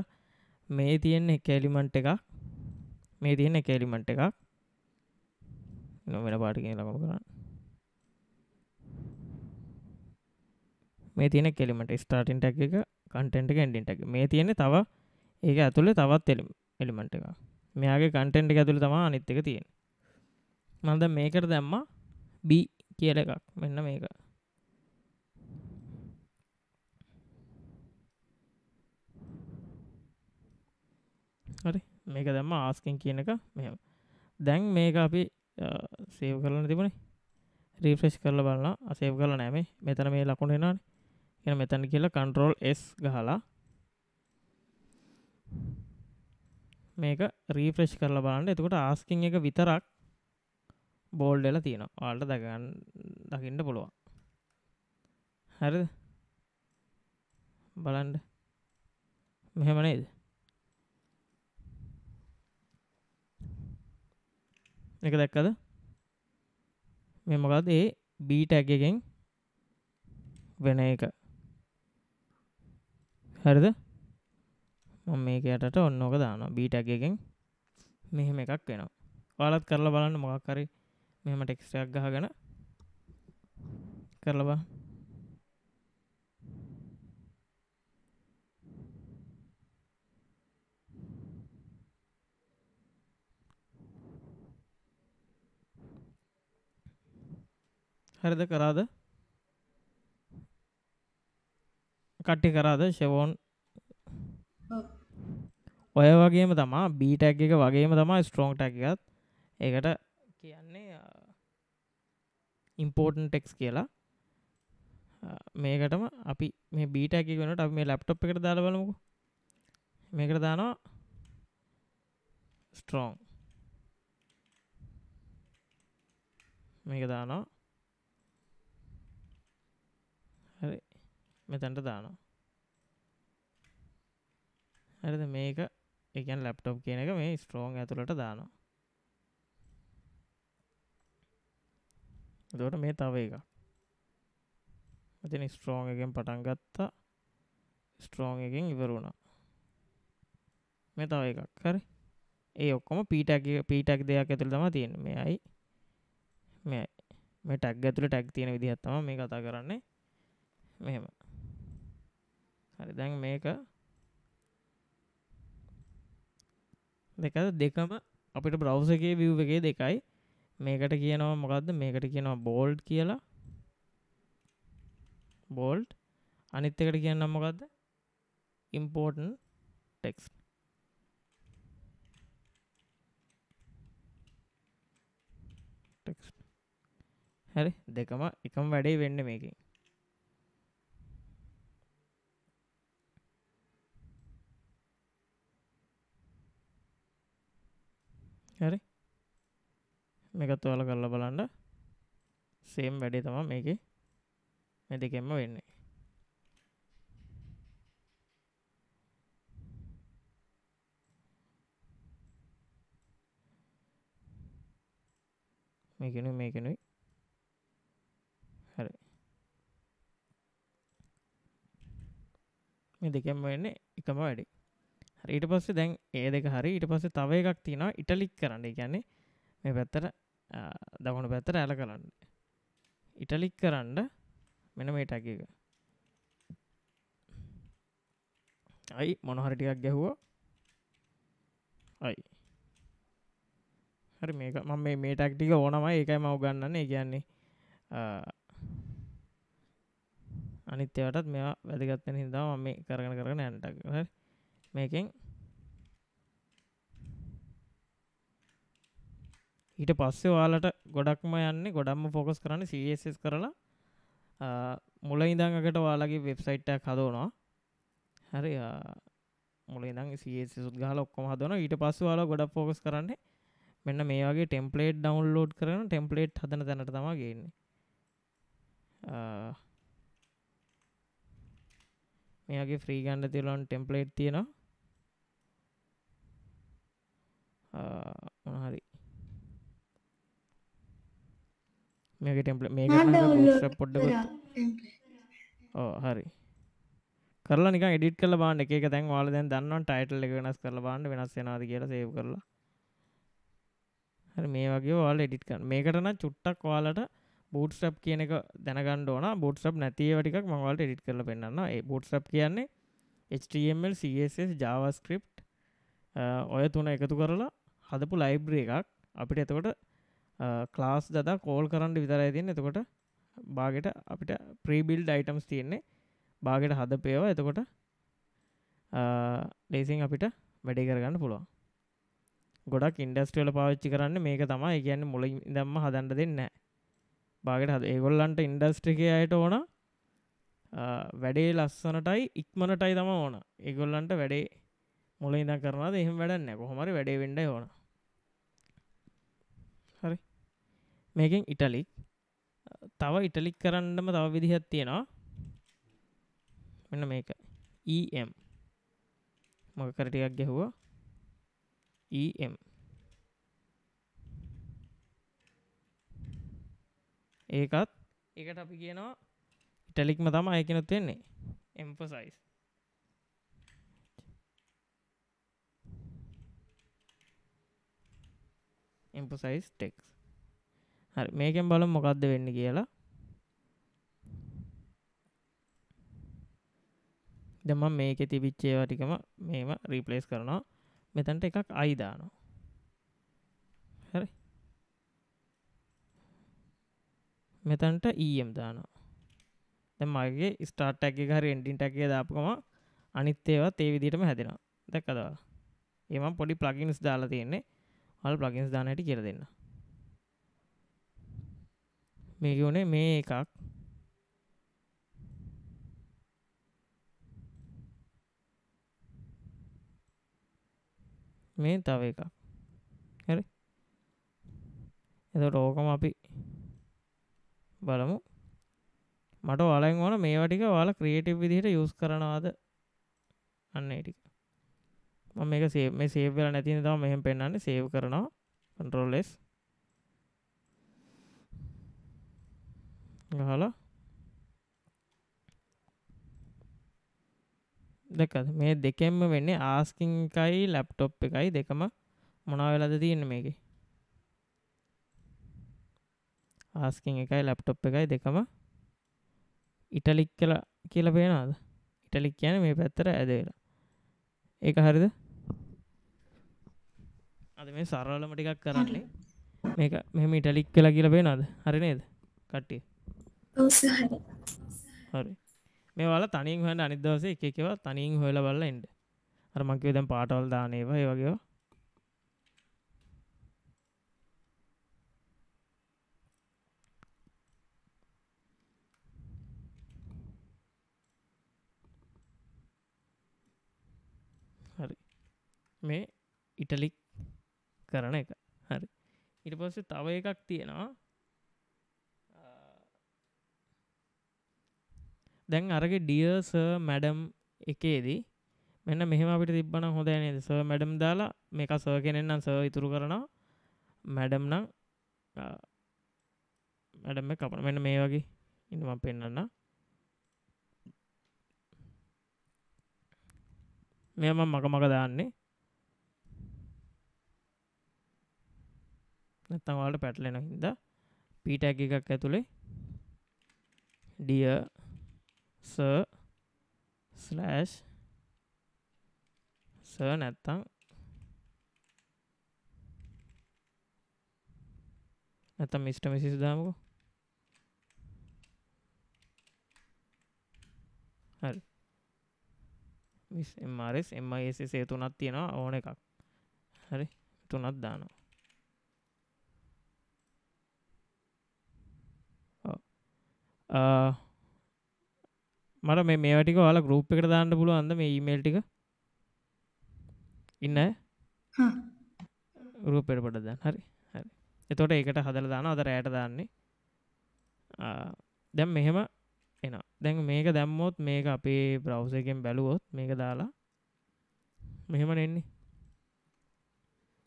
මේ තියෙන්නේ කැලිමන්ට් එක මේ තියෙන කැලිමට් එකක් නොවෙන පාටි ලකම කරන්න මේ තියෙන කෙලිමට ස්ටාටින්ටක් එක කටෙන්ට කැඩින්ටක් මේ තියෙන තව ඒක ඇතුළේ තවත් එලිම් එලිමට එක මෙයාගේ කටෙන්ට් ඇතුළ තමා අනිත්තක තියෙන මන්ද මේකට දැම්මා B කියල එකක් මෙන්න මේක හරි මේක දැම්ම ආස්කෙන් කියන එක මෙම දැන් මේක අපි සේව් කරලන තිබුණේ රීෆ්‍රෙෂ් කරල බලන්න අසේව් කල නෑමේ මෙතන මේ ලකුණ එනන එන මෙතැන කියලා කන්ට්‍රෝල් S ගහලා මේක රීෆ්‍රෙෂ් කරල බලන්න එතකොට ආස්කින් එක විතරක් බෝල්ඩල තියෙන වාල්ට දකගන්න දකිට පුළුවන් හැරිද බලන්ඩ මෙහෙමනේද එක දැක්කද මෙමකත් ඒ බීට ඇකගෙන් වෙන එක හැරිද මම මේකයටට ඔන්නෝක දාන බීට ඇකගෙන් මෙහෙම එකක් වෙනවා ඔයාලත් කරලා බලන්න මොකක් කරේ මෙම ටෙක්ස්ටයක් ගහගන කරලබා හරිද කරාද කට්ටි කරාද ෂෙවෝන් ඔය වගේම තමා බීටැක් එක වගේම තමා ස්ට්‍රෝන්ටැක්ගත් ඒකට කියන්නේ ඉම්පෝර්ටන්ටෙක්ස් කියලා මේකටම අපි මේ බීට ඇකි වෙනට අප මේ ලැප්ටොප් එකට දාල බලමුකු මේකට දානවා ස්ට්‍රෝන් මේක දානවා හරි මෙතැන්ට දානවා හරිද මේක එකන් ලැප්ටොප් කියන එක මේ ස්ට්‍රෝන් ඇතුළට දානවා දොට මේ තව එකක් මෙතින ස්ට්‍රෝන් එකෙන් පටන් ගත්තා ස්ට්‍රෝන් එකෙන් ඉවරුණා මේ තව එකක් හරි ඒ ඔක්කොම පීටැක පීටක් දෙයක් ඇතුළ තම තියෙන මෙයයි මෙයි මේ ටැක් ඇතුළ ටැක් තියෙන විදිහත්තම මේ කතා කරන්නේ මෙහෙම හරි දැන් මේක දෙක දෙකම අපිට බ්‍රව්ස එකේ විව් එකේ දෙකයි මේකට කියනවා මොකක්ද මේකට කියනවා බෝල්ඩ් කියලා බෝල්ට් අනිත් එකට කියන්න මොකක්ද ඉම්පෝර්ටන් ටෙක්ස් හැරි දෙකම එකම වැඩේ වෙන්න මේකින් හැරි මේකත් ඔයාලා කරලා බලන්න සේම් වැඩේ තමයි මේකේ මේ දෙකෙන්ම වෙන්නේ මේකෙනුයි මේකෙනුයි හරි මේ දෙකෙන්ම වෙන්නේ එකම වැඩේ හරි ඊට පස්සේ දැන් ඒ දෙක හරි ඊට පස්සේ තව එකක් තියෙනවා ඉටලික් කරන්න. ඒ කියන්නේ මේ පැත්තට දකුණු පැත්තට ඇල කරන්න ඉටලික් කරන්න මෙන මේ ටැක අයි මොනහරිටිකක් ගැහුවෝ අයි හරි මේක ම මේ මේ ටක්ටික ඕනමයි එකයි මව ගන්නන්න කියන්නේ අනිත්‍යයටත් මෙවා වැදගත්වෙන හිදා ම මේ කරගන කරන ඇනටක් මේකෙන් ඊට පස්සේ ඔයාලට ගොඩක්ම යන්නේ ගොඩක්ම ෆෝකස් කරන්න CSS කරලා මුල ඉඳන් අකට ඔයාලගේ වෙබ්සයිට් එකක් හදවනවා හරි මුල ඉඳන් CSS උත් ගහලා ඔක්කොම හදවනවා ඊට පස්සේ ඔයාලා ගොඩක් ෆෝකස් කරන්නේ මෙන්න මේ වගේ ටෙම්ප්ලේට් ඩවුන්ලෝඩ් කරන ටෙම්ප්ලේට් හදන තැනට තමයි ගේන්නේ මේගේ ෆ්‍රී ගන්න තියලොන් ටෙම්පලේට් තියෙනවා මොනහරි මේක ටෙම්පල මේ පොඩ්ඩ ඕ හරි කරලා නික ඩිට කල බාන්න එක තැන් වාල දැන් දන්නවන් ටයිටල් එක වෙනස් කර බාන්න වෙනස් නාද කියලා සේව කරලා හරි මේ වගේ වාල එඩිට් කර මේකටන චුට්ටක් වාලට බූට්ස්ටප් කියන එක දැනගන්න ඕන බොට්ස්ප් නැතිවටික් මවලට එඩිට කරල පෙන්න්න ඒ බොට්ස්ප් කියන්නේ HTML CSS ජාවස්ක්‍රිප් ඔය තුන එකතු කරලා හදපු ලයිබ්‍රේ එකක් අපිට එතකොට ක්ලාස් දත කෝල් කරන්න විතරයි තින්න එතකොට බාගෙට අපිට ප්‍රීබිල්ඩ් අයිටම්ස් තියෙන්නේ බාගෙට හද පේවා එතකොට ලේසින් අපිට වැඩේ කරගන්න පුළුවන් ගොඩක් ඉන්ඩස්ට්‍රල පාච්චි කරන්න මේක තමයි කියන්න මුල දම්ම හදන්ට දෙන්න බාගෙට හද ඒගොල්ලන්ට ඉන්ඩස්ට්‍රිකයට ඕන වැඩේ ලස්සනටයි ඉක්මනටයි තම ඕන ඒගොල්ලන්ට වැඩේ මුල ඉඳ කරනද එහෙම වැඩන්න කොහොමරි වැඩේ වෙන්ඩ ඕනා හරි මේකෙන් ඉටලික් තව ඉටලික් කරන්නම තව විදිහත් තියෙනවා මෙන්න මේක EM මොක කරටයක් ගැහුවා EM ඒකත් ඒකට අපි කියනවා ඉටලික්ම තම අයකනොත් වෙන්නේ එම්පසයිස් එම්පසයිස් ටෙක් හරි මේකෙන් බල මොකක්ද වෙන්න කියලා දෙම මේක තිබිච්චේ වටිකම මේම රීපලේස් කරනවා මෙතැන්ට එකක් අයිදානවා හරි මෙතැන්ට ඊම් දානවා දැමගේ ස්ටාර්ට්ටැක් හරි එන්ඩින්ටැක්ගේ දාපුකම අනිත් ඒවා තේ විදිටම හැදෙනවා දැක්කදවා ඒම පොඩි ප්ලගින්ස් දාලා තියෙන්නේ අල් ප්ලගින්ස් දානයට කියර දෙන්න මේක ඕනේ මේ එකක් මේ තව එකක් හරි එතට ඕකම අපි බලමු මට වලෙන් ඕන මේවටික වාල ක්‍රියටව් විදිහට යුස් කරනවාද අන්න ටික මම මේක සේව් මේ සේව් වෙලා නැති නිසා තමයි මෙහෙම පෙන්නන්නේ සේව් කරනවා control s ගහලා දැකද මේ දෙකෙන්ම වෙන්නේ ආස්කින් එකයි ලැප්ටොප් එකයි දෙකම මොනවා වෙලාද තියෙන්නේ මේකේ ආස්කින් එකයි ලැප්ටොප් එකයි දෙකම ඉටලික් කියලා කියලා පේනවද ඉටලික් කියන්නේ මේ පැත්තට ඇදෙලා ඒක හරිද අද මේ සරලම ටිකක් කරන්නේ මේක මෙම ඉටලික් කලා කියල පේ නද හරි නේද කට්ටිය හරි මේවල තනින් හට අනිදවස එකකව තනින් හොල බල්ල එන්ඩ අරමකිව දැම් පාටවල් දානේවා ඒ වගේ හරි මේ ඉටලික් කරන එක හරි ඉට පස්සේ තව එකක් තියෙනවා දැන් අරග ඩියස මැඩම් එකේදී මෙන්න මෙහම අපිට තිබන හොඳෑ නේද ස මැඩම් දාලා මේක සව කෙනෙන්නම් සව ඉතුරු කරනවා මැඩම් නම් මැඩම කපන මෙන්න මේ වගේ ඉන්නම පෙන්න්න මෙම මක මක දාන්නේ නැතවාට පැටලෙන හිද පීටැක් එකක් ඇතුළේ ඩිය ස ස්ලෑෂ් ස නැත්තං නැත මිස්ට මිසිස් දාමකෝ හරි මිස් එම්මාරෙස් එම්මයිසේ තුනත් තියෙනවා ඕන එකක් හරි තුනත් දානවා මට මේ මේවැටික වාල ගරුප් එකට දාන්න පුළුවන්ද මේ ඊමේල් ටික ඉන්න රූපෙට පොඩ දන්න හරි හරි එතොට ඒකට හදල දාන අද රෑට දාන්නේ දැම් මෙහෙම එන දැන් මේක දැම්මොත් මේක අපේ බ්‍රවසයකෙන් බැලුවොත් මේක දාලා මෙහෙම නෙන්නේ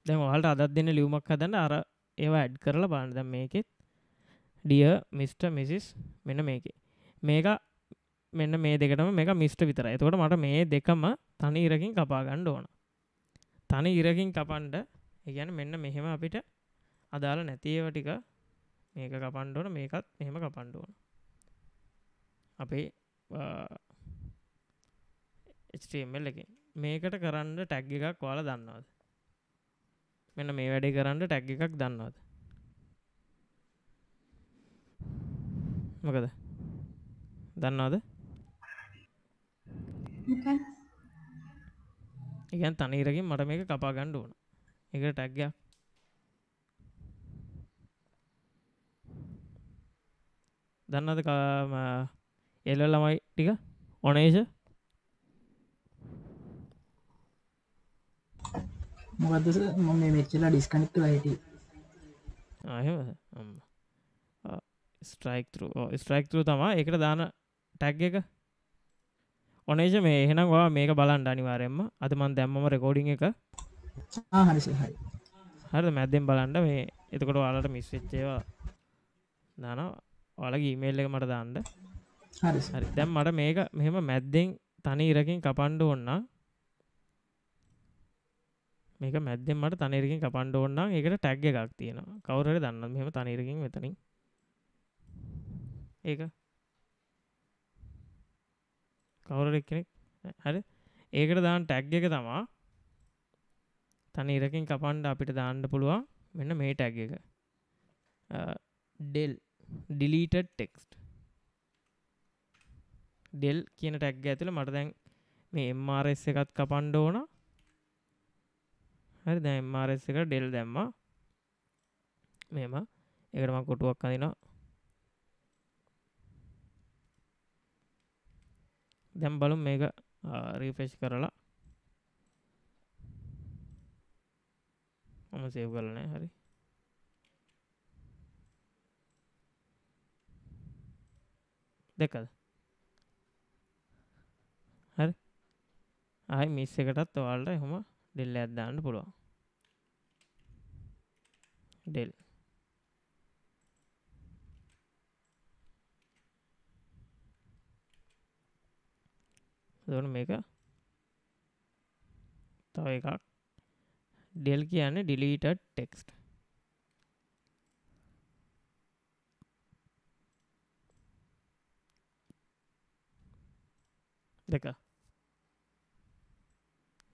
දැන් ඔහල්ට අදත් දෙන්න ලියුමක් හදන්න අර ඒවා ඇඩ් කරලා බාන්න දැම් මේකෙත් ඩිය මිස්ට මිසිස් මෙන්න මේකේ මේක මෙන්න මේ දෙකටම මේක මිස්ට විතර එතකොට මට මේ දෙකම තනි ඉරකින් කපා ගණ්ඩ ඕන තනි ඉරකින් කපන්ඩ එකගැන මෙන්න මෙහෙම අපිට අදාළ නැතිව ටික මේක කපන්්ඩෝන මේකත් මෙහෙම කපන්්ඩුවන අපේ ස්ටේමල් එක මේකට කරන්න ටැග් එකක් වාල දන්නවාද මෙන්න මේ වැඩි කරන්න ටැග් එකක් දන්නවාද මොකද දන්නවාද එකන් තනීරකින් මට මේක කපා ගණ්ඩ ඕන එක ටැක්ගයක් දන්නද කාම එල්ල ළමයි ටික ඕනේෂ මොකද මෙච්චලා ඩිස්කනෙක්ට ලයිට ආහෙම ස්ට්‍රයික් ස්ට්‍රයික් තර තමා එකට දාන ටැක් එක ඔනේජ මේ එහෙනවා මේක බලන්ට අනිවාරෙන්ම අතමන් දැම්මම රෙකෝඩිං එක හරිසිහයි හරද මැද්දෙන් බලන්ට මේ එතකොට වාලට මිස්වෙච්චේවා දාන ඔලගේ ඊමේල් එක මට දාන්න හරි දැම් මට මේක මෙහෙම මැද්දෙන් තනි ඉරකින් කපන්්ඩ ඔන්න මේක මැද්දෙන් මට තනිරකින් කපන්ඩ ඔන්න එකට ටැග් එකක් තියෙන කවුරට දන්න මෙම තනිරකින් වෙතනින් ඒක කවුර කෙනෙක් හරි ඒකට දාන්න ටැග් එක තමා තනි ඉරකින් කපන්ඩ අපිට දාන්න පුළුවන් මෙන්න මේ ටැග් එක ඩෙල් ඩිලීටඩ් ටෙක්ස්ට් ඩෙල් කියන ටැක්ග ඇතුළ මට දැන් මේ එම්මාරස් එකත් කපන්්ඩ ඕන හරි දැම්මාරස් එක ඩෙල් දැම්ම මෙම එකටම කොටුවක් අදිනවා දැම් බලු මේක රීෆෙෂ් කරලා මම සේව් කරලනෑ හරි දෙකද හරි ආයි මිස් එකටත් ඔයාලට එහෙම ඩෙල්ල ඇත්දාන්න පුළුවන් ඩෙල් දොන මේක තව එකක් ඩෙල් කියන්න ඩිලීට ටෙක්ස්ට දෙක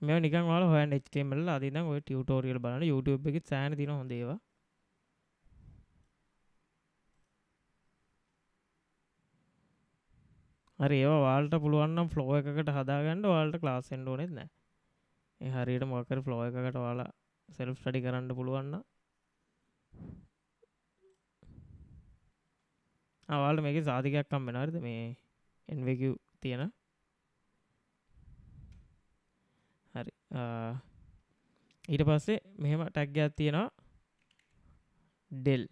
මේ නිකන් වල හොයන් HTML අදින ඔය ටියුටෝරියල් බලන්න YouTube එකේ සෑහෙන දින හොඳ ඒවා හරි ඒ වාල්ට පුළුවන්නම් ෆ්ලෝ එකකට හදාගන්න වාල්ට ලාස්සෙන්ඩ ඕනෙත් නෑ හරියට මොකර ෆ්ලෝ එකකට වාලා සෙල්ෆ් ටඩි කරන්න පුළුවන්න අවාල්ට මේක සාධිකයක්කම් වෙනරිද මේ එන්වක තියෙන හරි ඊට පස්සේ මෙහෙම ටැක්ගයක් තියෙනවා ඩෙල්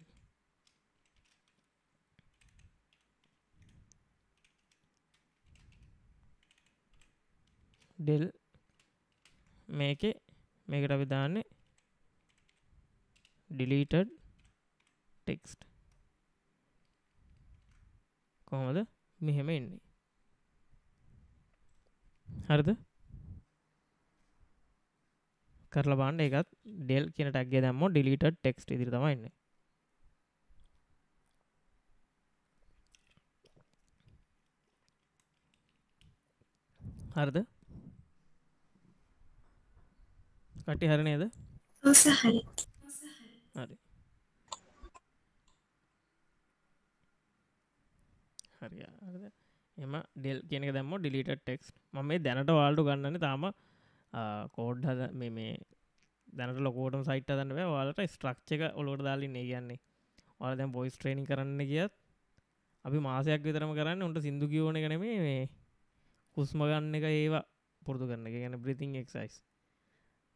ඩෙල් මේක මේකට අපි දාන්නේ ඩිලීටඩ් ටෙක්ස්ට් කොහොමද මෙහෙම එන්නේ හරිද කරලා බලන්න ඒකත් ඩෙල් කියන ටැග් එක දැම්මොත් ඩිලීටඩ් ටෙක්ස්ට් ඉදිරිය තමයි එන්නේ හරිද කටි හර නේද හරි හරි එම ඩෙල් කියෙනක දැම්ම ඩිලිට ටෙක්ස් ම මේ දැනට වාල්ඩු ගන්නන තාම කෝඩ් හද මේ දැනට ලොකෝටම සයිට දන්න වාලට ස්ට්‍රක්්චක ඔලොට දාලින් ඒ කියන්නේ වාල දැම් පොයිස් ට්‍රේනි කරන්න කියත් අපි මාසයක් විතරම කරන්න උන්ට සිින්දු කියෝන කන මේ කුස්ම ගන්න එක ඒවා පුරදු කරන්න ගැන බ්‍රිතින් එක්සයිස්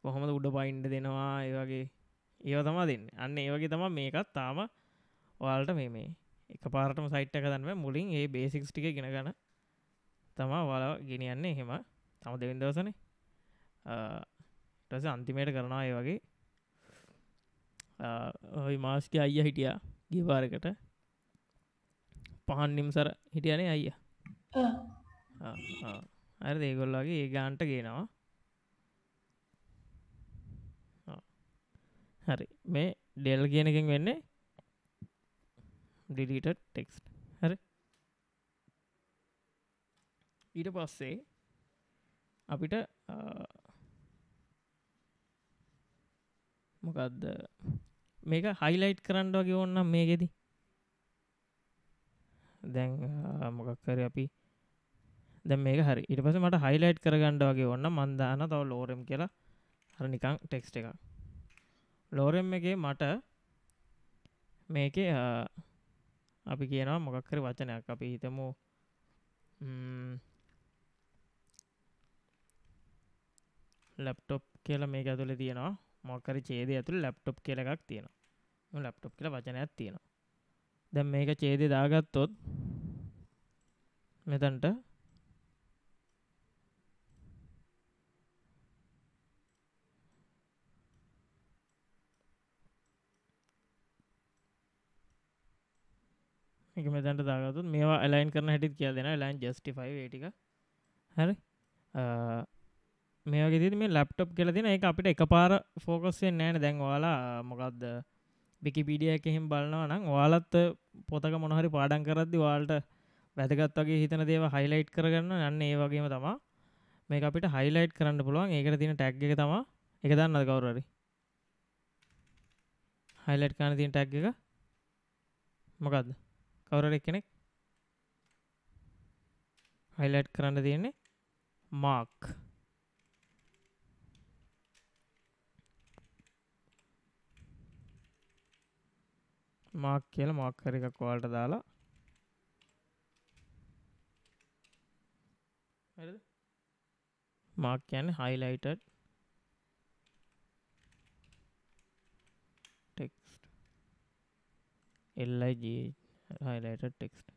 කොහොමද උඩ පයින්ඩ දෙනවා ඒවගේ ඒව තමා දෙන්න අන්න ඒවගේ තම මේකත් තාම ඔයාලට මේ මේ එක පාරටම සයිට් එක දන්නව මුලින් ඒ බේසික්ස් ටික ගෙන ගන තමා වල ගෙනියන්නේ එහෙම තම දෙවින් දවසන ටස අන්තිමයට කරනවා ඒ වගේ මාස්ක අයිය හිටියා ගිපාරකට පහන් නිම්සර හිටියනේ අයිය අර දේගොල්ලාගේ ඒ ගාන්ට ගේනවා හරි මේ ඩෙල් කියනකින් වෙන්නේ ඩිලීට ටෙක්ස් හරි ඊට පස්සේ අපිට මොකක්ද මේක හයිලයිට් කරන්න වගේ ඕන්න මේකෙදී දැන් මොකක්කර අපි දැ මේක හරි ඉට පස මට හයිලයිට් කරගණ්ඩ වගේ ඔන්න මන්දාන තව ලෝරම් කියලා හර නිකං ටෙක්ස්ට එකක් ලෝරෙම් එකේ මට මේක අපි කියනවා මොකක්කර වචනයක් අපි හිතමු ලැප්ටොප් කියල මේ ඇතුළ තියෙනවා මොකර චේද ඇතුළ ලැප්ටොප් කියල එකක් තියෙනවා ලැප්ටොප් කියල වචනයක් තියෙනවා දැම් මේක චේදය දාගත්තොත් මෙතන්ට එක මෙතැන්ට දාගතුත් මේවා ඇලයින් කරන හැටිත් කිය දෙෙන ලයින් ජස්ටිෆයිටික හැරි මේකෙද මේ ලැප්ටප් කියල තින එක අපිට එක පාර ෆෝකස්යෙන් නෑන දැන් වාලා මොකක්ද බිකිපීඩිය එකහෙම බලනවා නම් වාලත් පොතක මොනහරි පාඩන් කරද්දි වාල්ට වැදගත් වගේ හිතන දේව හයිලයිට් කරගන්න යන්න ඒ වගේම තමා මේ අපිට හයිලයිට් කරන්න පුළුවන් ඒකට තින ටැක් එක තමා එක දන්න කවුරරි හයිලයිට් කරන තින ටැක් එක මොකක්ද කවර කෙනෙක් හයිලයිට් කරන්න තියෙන්නේ මාක් මාක් කියල මාක්කර එකක් වාල්ට දාලා මාක් යන හයිලයිට ටෙක්ස් එල්ලජී highlighted text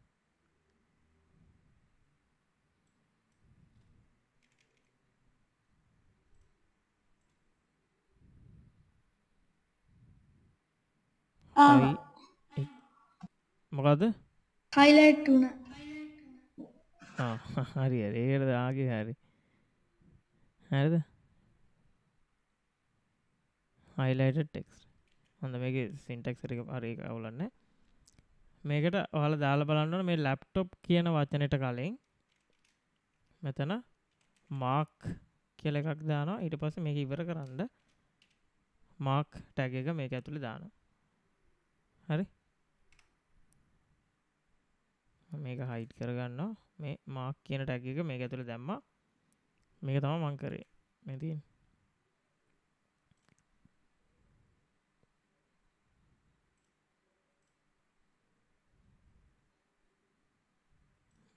මොකක්ද හයිලයිට් වුණ හරි ඒකටද ආගේ හරි හැරද හයිලයිට ටෙක්ස් හොඳ මේක සිින්ටක්සරක අරේ අවුලන්න මේකට ඔහල දාල බලන්නන මේ ලැප්ටොප් කියන වචනයට කලින් මෙතන මාක් කියල එකක් දාන ඉට පස මේක ඉවර කරන්න මාක් ටැග එක මේක ඇතුළි දාන හරි මේක හයිට් කරගන්න මේ මාක් කියන ටැග එක මේක ඇතුළ දැම්ම මේක තම මංකරේ මෙතින්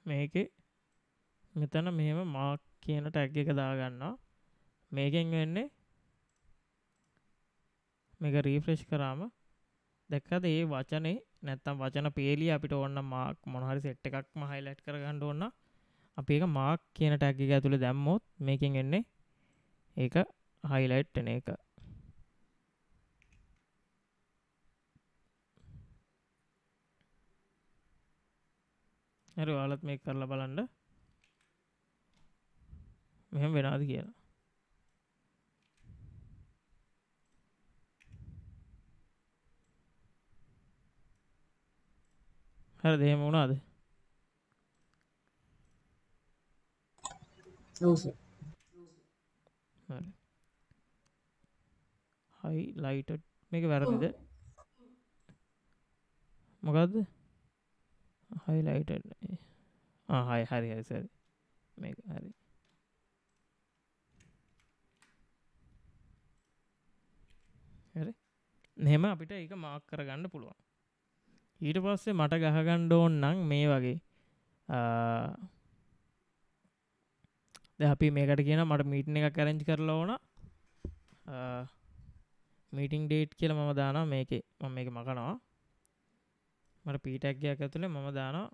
මේක මෙතන මෙහෙම මාක් කියන ටැක් එක දාගන්නවා මේකෙන් වෙන්නේ මේක රීෆ්‍රෙෂ් කරාම දැක්කද ඒ වචනේ නැත්තම් වචන පේලිය අපිට ඕන්න මාක් මොනහරි සෙට් එකක් මහයිලට් කරගන්න ඕන්න අපි එක මාක් කියන ටැක් එක ඇතුළ දැම්මොත් මේකින් එන්නේ ඒක හයිලයිට් එන එක හරි ඔයාලත් මේ කරලා බලන්න මෙහෙම වෙනවාද කියලා හරි දෙහෙම වුණාද හයි ලයිට මේක වැරදිද oh. මොකක්ද හයිලයිට ආහයි හරි හරිසර මේ හරි හරි නෙම අපිට එක මාක් කරගන්න පුළුවන් ඊට පස්සේ මට ගහගණ්ඩ ඕන්නම් මේ වගේ අපි මේකට කියන මට මීටන එක කරෙන්ච් කරලා ඕන මීටිං ඩේට් කියල මම දාන මේකේ මම එක මකනවා මට පීටැක්ගයක් ඇතුළේ මම දානවා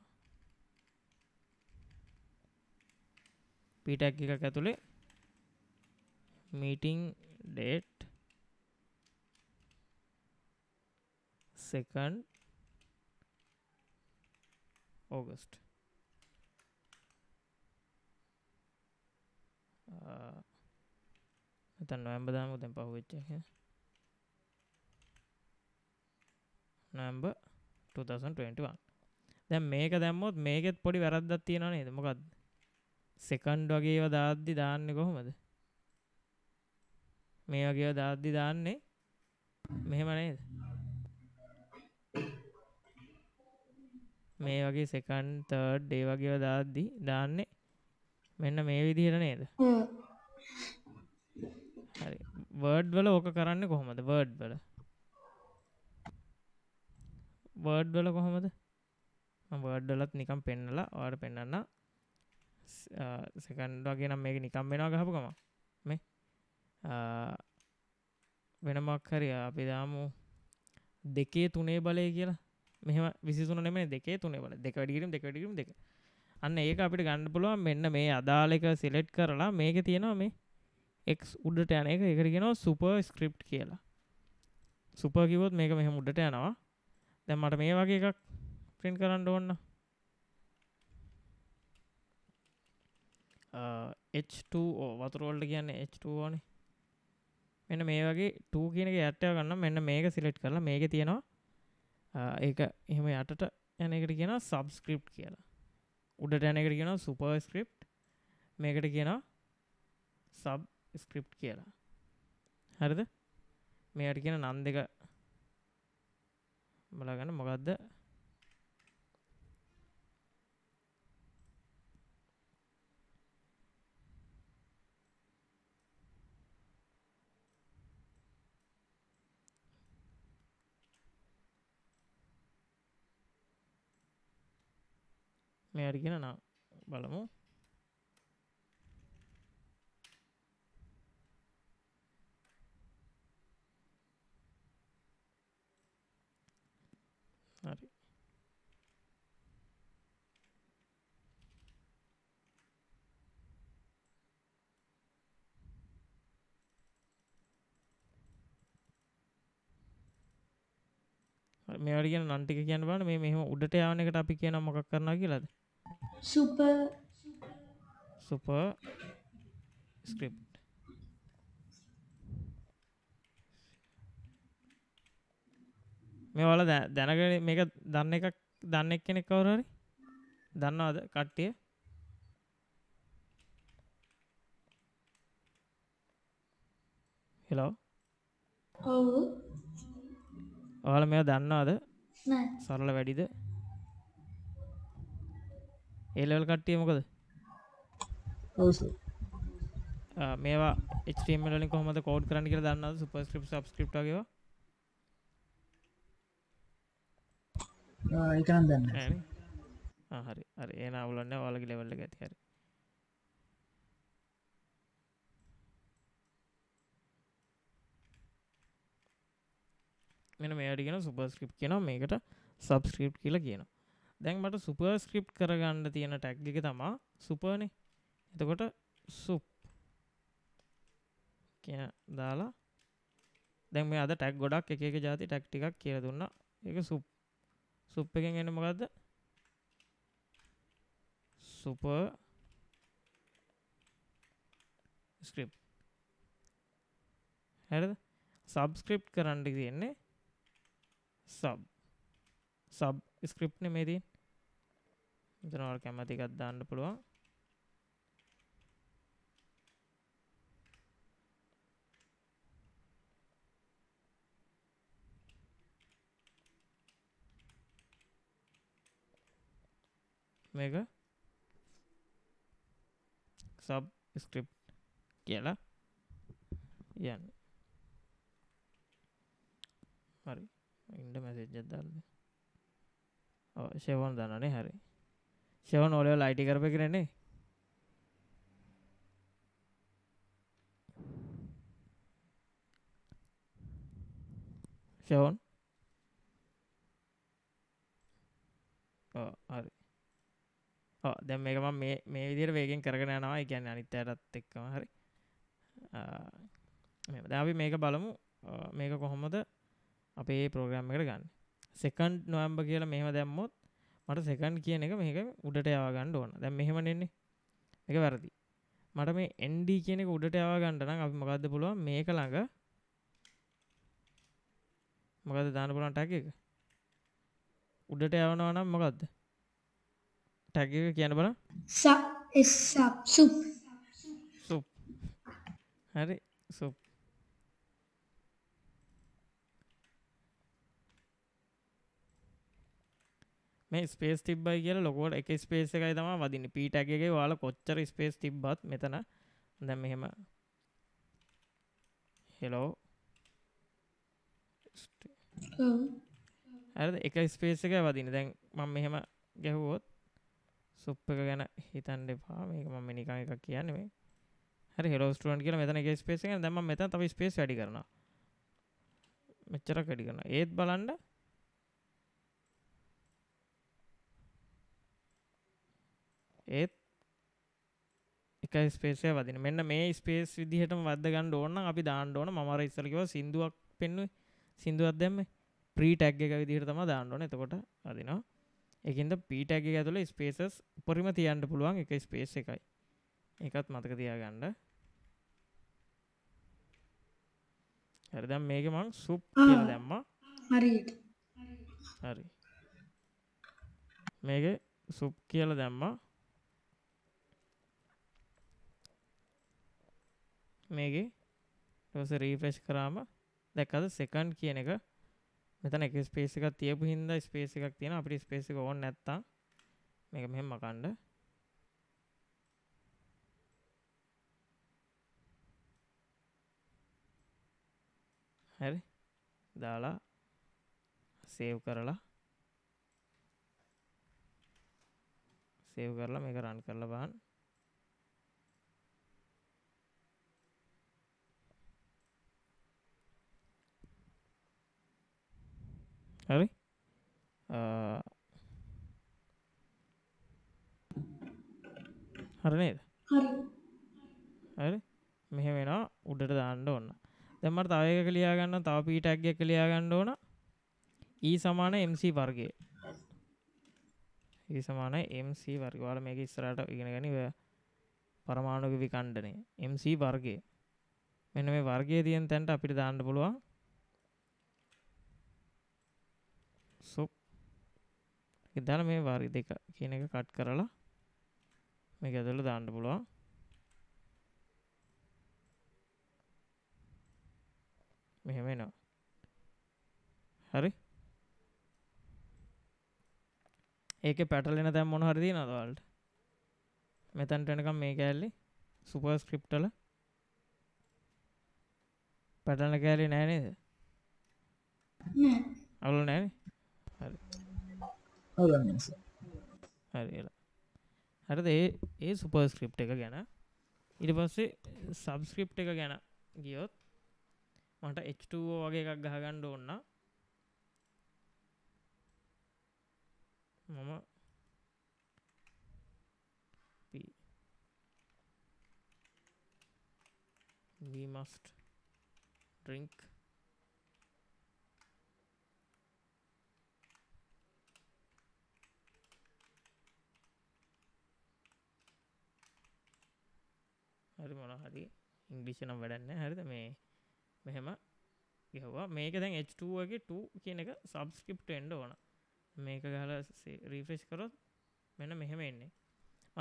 පීටැක් එකක් ඇතුළේ මීටිං ඩේට් සකන් ඕගස්ට එතන් නොවැම්බ දාම දැන් පහුවෙච්ච නොවැම්බර් 2021 දැන් මේක දැම්මොත් මේකෙත් පොඩි වැරද්දක් තියෙනවා නේද මොකද්ද සෙකන්ඩ් වගේ ඒවා දාද්දි දාන්නේ කොහොමද මේ වගේ ඒවා දාද්දි දාන්නේ මෙහෙම නේද මේ වගේ සෙකන්ඩ් තර්ඩ් ඒ වගේ ඒවා දාද්දි දාන්නේ මෙන්න මේ විදිහට නේද හරි වර්ඩ් වල ඕක කරන්නේ කොහොමද වර්ඩ් වල වර්ඩ්වල කොහොමද වර්ඩ්ඩලත් නිකම් පෙන්නලා ආට පෙන්න්න සකන්ඩගේ නම් මේක නිකම් වෙන ගහපුකම මේ වෙනමක් හරි අපි දාමු දෙකේ තුනේ බලය කියලා මෙහම විසිසුන නෙම දෙකේ තුනේ බල දෙක ඩිරම් දෙකටිරම් දෙක අන්න ඒක අපිට ගණ්ඩ පුළුවන් මෙන්න මේ අදාලක සිලෙට් කරලා මේක තියෙනවා මේ එක් උඩට යන එක එකරගෙනවා සුපර් ස්ක්‍රිප් කියලා සුපකිවොත් මේක මෙහම උඩට යනවා දැන් මට මේ වගේ එකක් print කරන්න ඕන H2O වතුර වලට කියන්නේ H2O නේ මෙන්න මේ වගේ 2 කියන එක යට ගන්න මෙන්න මේක සිලෙක්ට් කරලා මේකේ තියෙනවා ඒක එහෙම යටට යන එකට කියනවා subscript කියලා උඩට යන එකට කියනවා superscript මේකට කියනවා subscript කියලා හරිද මේකට කියන නම් දෙක බලාගන්න මොකක්ද මෙයට කියන නම් බලමු මේවට කියන නන්ටික කියන්න බන මේ මෙහම උඩට යාන එකට අපි කියන මොකක් කරන කියලද සුප සුප ස්ක්‍රප් මේවල දැනගෙන මේක දන්න එකක් දන්න එක් කෙනෙක් කවරරි දන්නවාද කට්ටිය හෙලෝ ඔවු ඔයාල මෙය දන්නවාද සරල වැඩිද ඒලවල් කට්ටිය මොකද මේවා එමලින් කොහමද කෝඩ් කරන්න කියලා දන්නද සුපස්ක්‍රප් සබස්ක්‍රප් ගව හරි අරි ඒන අවුලන්න ඔලගේ ලෙවල්ල ඇති හරි මෙන මේටිගෙන සුපස්ක්‍රිප් කියන මේකට සබස්ක්‍රිප් කියලා කියන දැන් මට සුපස්ක්‍රිප් කරගන්න තියෙන ටැක් එක තමා සුපනේ එතකොට සුප් කිය දාලා දැන් මේ අද ටැක් ගොඩක් එක එක ජාති ටැක් ටිකක් කියලා දුන්න ඒක සුප් සුප් එකෙන් එන්න මොකක්ද සුප ස්ක්‍රිප් හැරද සබස්ක්‍රිප් කරන්න තියෙන්නේ සබ් සබ් ස්ක්‍රිප්න මේදී මෙතනවල් කැමති එකක් දාන්න පුළුවන් මේක සබ් ස්ක්‍රිප් කියලා යන්න හරි ඉන්ඩ මැසෙජ්ජත් දල්ද ශෙවන් දන්නනේ හරි ශෙවන් ඔලෝ ලයිටි කරප කරන්නේ ශෙවන් හරි දැම් මේකම මේ විදිර වේගෙන් කරගෙන නවා ගැන අනිත්තයටත් එක්කම හරි දැවි මේක බලමු මේක කොහොමද අපේ ප්‍රෝග්‍රම් එකට ගන්න සෙකන්් නොම්බ කියලා මෙහම දැම්මොත් මට සෙකන්් කියන එක මේක උඩට යවාගන්න ඕන දැම් මෙහෙම නෙන්නේ එක වැරදි මට මේ එන්ඩ කියන එක උඩට යවාගන්නන අපි මකක්ද පුළුව මේක ළඟ මොකද දාන පුළන් ටැක එක උඩට යවනවා නම් මොකක්ද ටැක එක කියන බල සුප් හරි සුප් මේ ස්පේස් තිබ්බයි කියලා ලොකෝට එක ස්පේස් එකයි තමයි වදින්නේ පීටැගගේ වාල කොච්චර ස්පේස් තිබ්බත් මෙතන දැන් මෙහෙම හෙලෝ හරිද එක ස්පේස් එකයි වදින්නේ දැන් මම මෙහෙම ගැහුවොත් සුප් එක ගැන හිතන්න එපා මේක මම නිකන් එකක් කියන්නේ මේ හරි හෙලෝ ස්ටුඩන්ට් කියලා මෙතන එක ස්පේස් එකක් දැන් මම මෙතන තව ස්පේස් වැඩි කරනවා මෙච්චරක් වැඩි කරනවා ඒත් බලන්න ඒත් එකයි ස්පේසය වදින මෙන්න මේ ස්පේස් විදිහටම වද ගන්න ඕන්න අපි දාන්න ඕන මර ඉස්සලකිව සිින්දුවක් පෙන්ව සිින්දුවත් දැම ප්‍රීටැක් එක විදිහට තම දාන්න ඕන එතකොට අදිනවා එකද පීටැක් ඇතුළ ස්පේසස් පොරිම තියන්ට පුළුවන් එක ස්පේස් එකයි එකත් මතක තියාගන්න හරිදම් මේක මං සුප් දැම්ම හරි හරි මේක සුප් කියල දැම්මා මේගේ ටස රීෆ්‍රෙස්් කරාම දැක්කද සෙකන්් කියන එක මෙතන එක ස්පේසික තියපු හින්ද ස්පේස එකක් තියෙන අපි ස්පේසික ඕන්න නැත්තම් මේක මෙහෙම මකණ්ඩ හැරි දාලා සේව් කරලා සේව් කරලා මේක රන් කරලා බලන්න හරි හරනේද හරි මෙහෙ වෙන උඩට දාන්න ඕන්න දෙමට තවයක කලියාගන්න තව පීටක්ග කලියාගන්න ඕන ඒ e සමාන MC වර්ගේ ඒ e සමාන MC වර්ගවාල මේක ඉස්සරට ඉගෙනගනි පරමාණුක විකණ්ඩනය MC වර්ගේ මෙන මේ වර්ගය තියෙන් තැන්ට අපිට දාන්න පුළුවන් සොප් ඉදාල මේ වාරි දෙක කියන එක කට් කරලා මේ ඇදල දාන්න පුළුවන් මෙහෙම එනවා හරි ඒක පැටලෙන තැම් මොන හරිදි නදවල්ට මෙතැන්ටනකම් මේ කෑල්ලි සුපර් ස්ක්‍රිප්ටල පැටල කෑලි නෑනේද අවුල නෑනේ හරිලා හරද ඒ සුපර් ස්ක්‍රිප් එක ගැන ඉට පස්සේ සබස්ක්‍රිප් එක ගැන ගියොත් මට එච්ටෝ වගේ එකක් ගහගණ්ඩ ඕන්න මම we must drink හරි මොන හරි ඉංගලිෂ නම් වැඩන්න හරිද මේ මෙහෙම ගවා මේක දැන් H2ගේ 2 කියන එක සබස්කිප්ට එන්ඩ ඕන මේක ගහල රීෆෙස් කරොත් මෙන මෙහෙම එන්නේ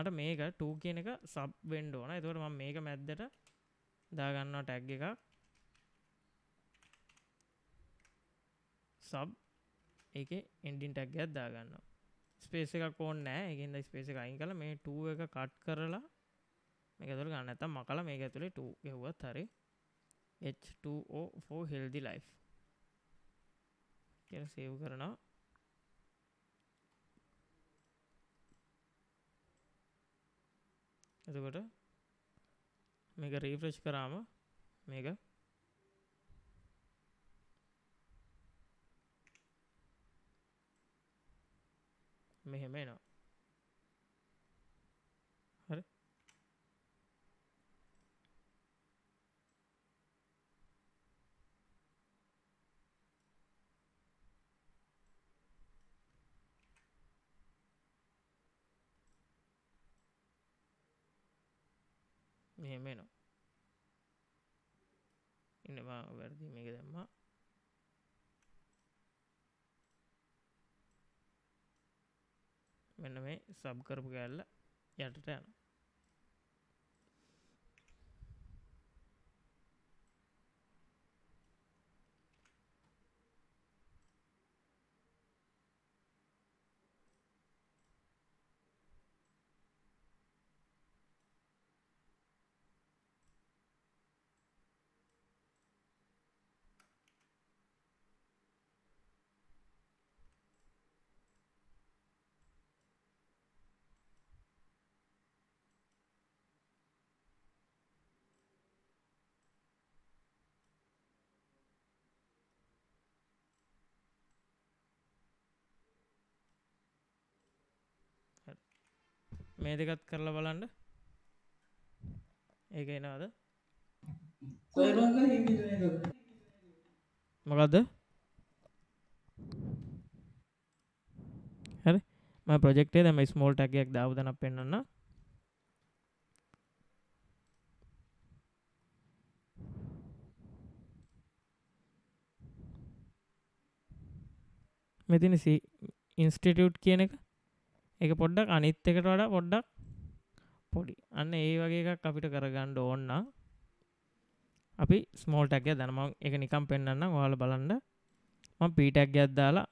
මට මේක 2 කියන එක සබ් වෙන්ඩ ඕන එතුවට ම මේක මැද්දට දාගන්නවා ටැග් එක සබ් එක එන්ඩින් ටැක්ගයක් දාගන්න ස්පේස එකක් ඕන්න නෑ එකන්ද ස්පේස එක අයින් කල මේ 2 එක කට් කරලා මේකතුළ ගන්න ඇත මකල මේක ඇතුළේ ට ගෙව්වත් හරි H2O4 හෙල්දි ලයි් කිය සේව් කරනවා එතකොට මේක රීෆ්‍රෙෂ් කරාම මේක මෙහෙම එනවා මෙහෙම එනවා ඉන්න මම වැරදි මේක දැම්මා මෙන්න මේ සබ් කරපු කෑල්ල යටට යනවා මේ දෙකත් කරලා බලන්න ඒක එනවාද මොකක්ද හරි ම ප්‍රජෙක්ටේ දම ස්මෝල් ටැකයක් දවදන පෙන්න්න මෙතිනසි ඉන්ස්ටිටියුට් කියන එක එක පොඩ්ඩක් අනිත් එකට වඩා පොඩ්ඩක් පොඩි අන්න ඒ වගේ එකක් අපිට කරගන්න ඕන්න අපි ස්මෝල්ටක්ය දැනම එක නිකම් පෙන්න්න වාල බලන්න ම පීටක් ගැත්දාලා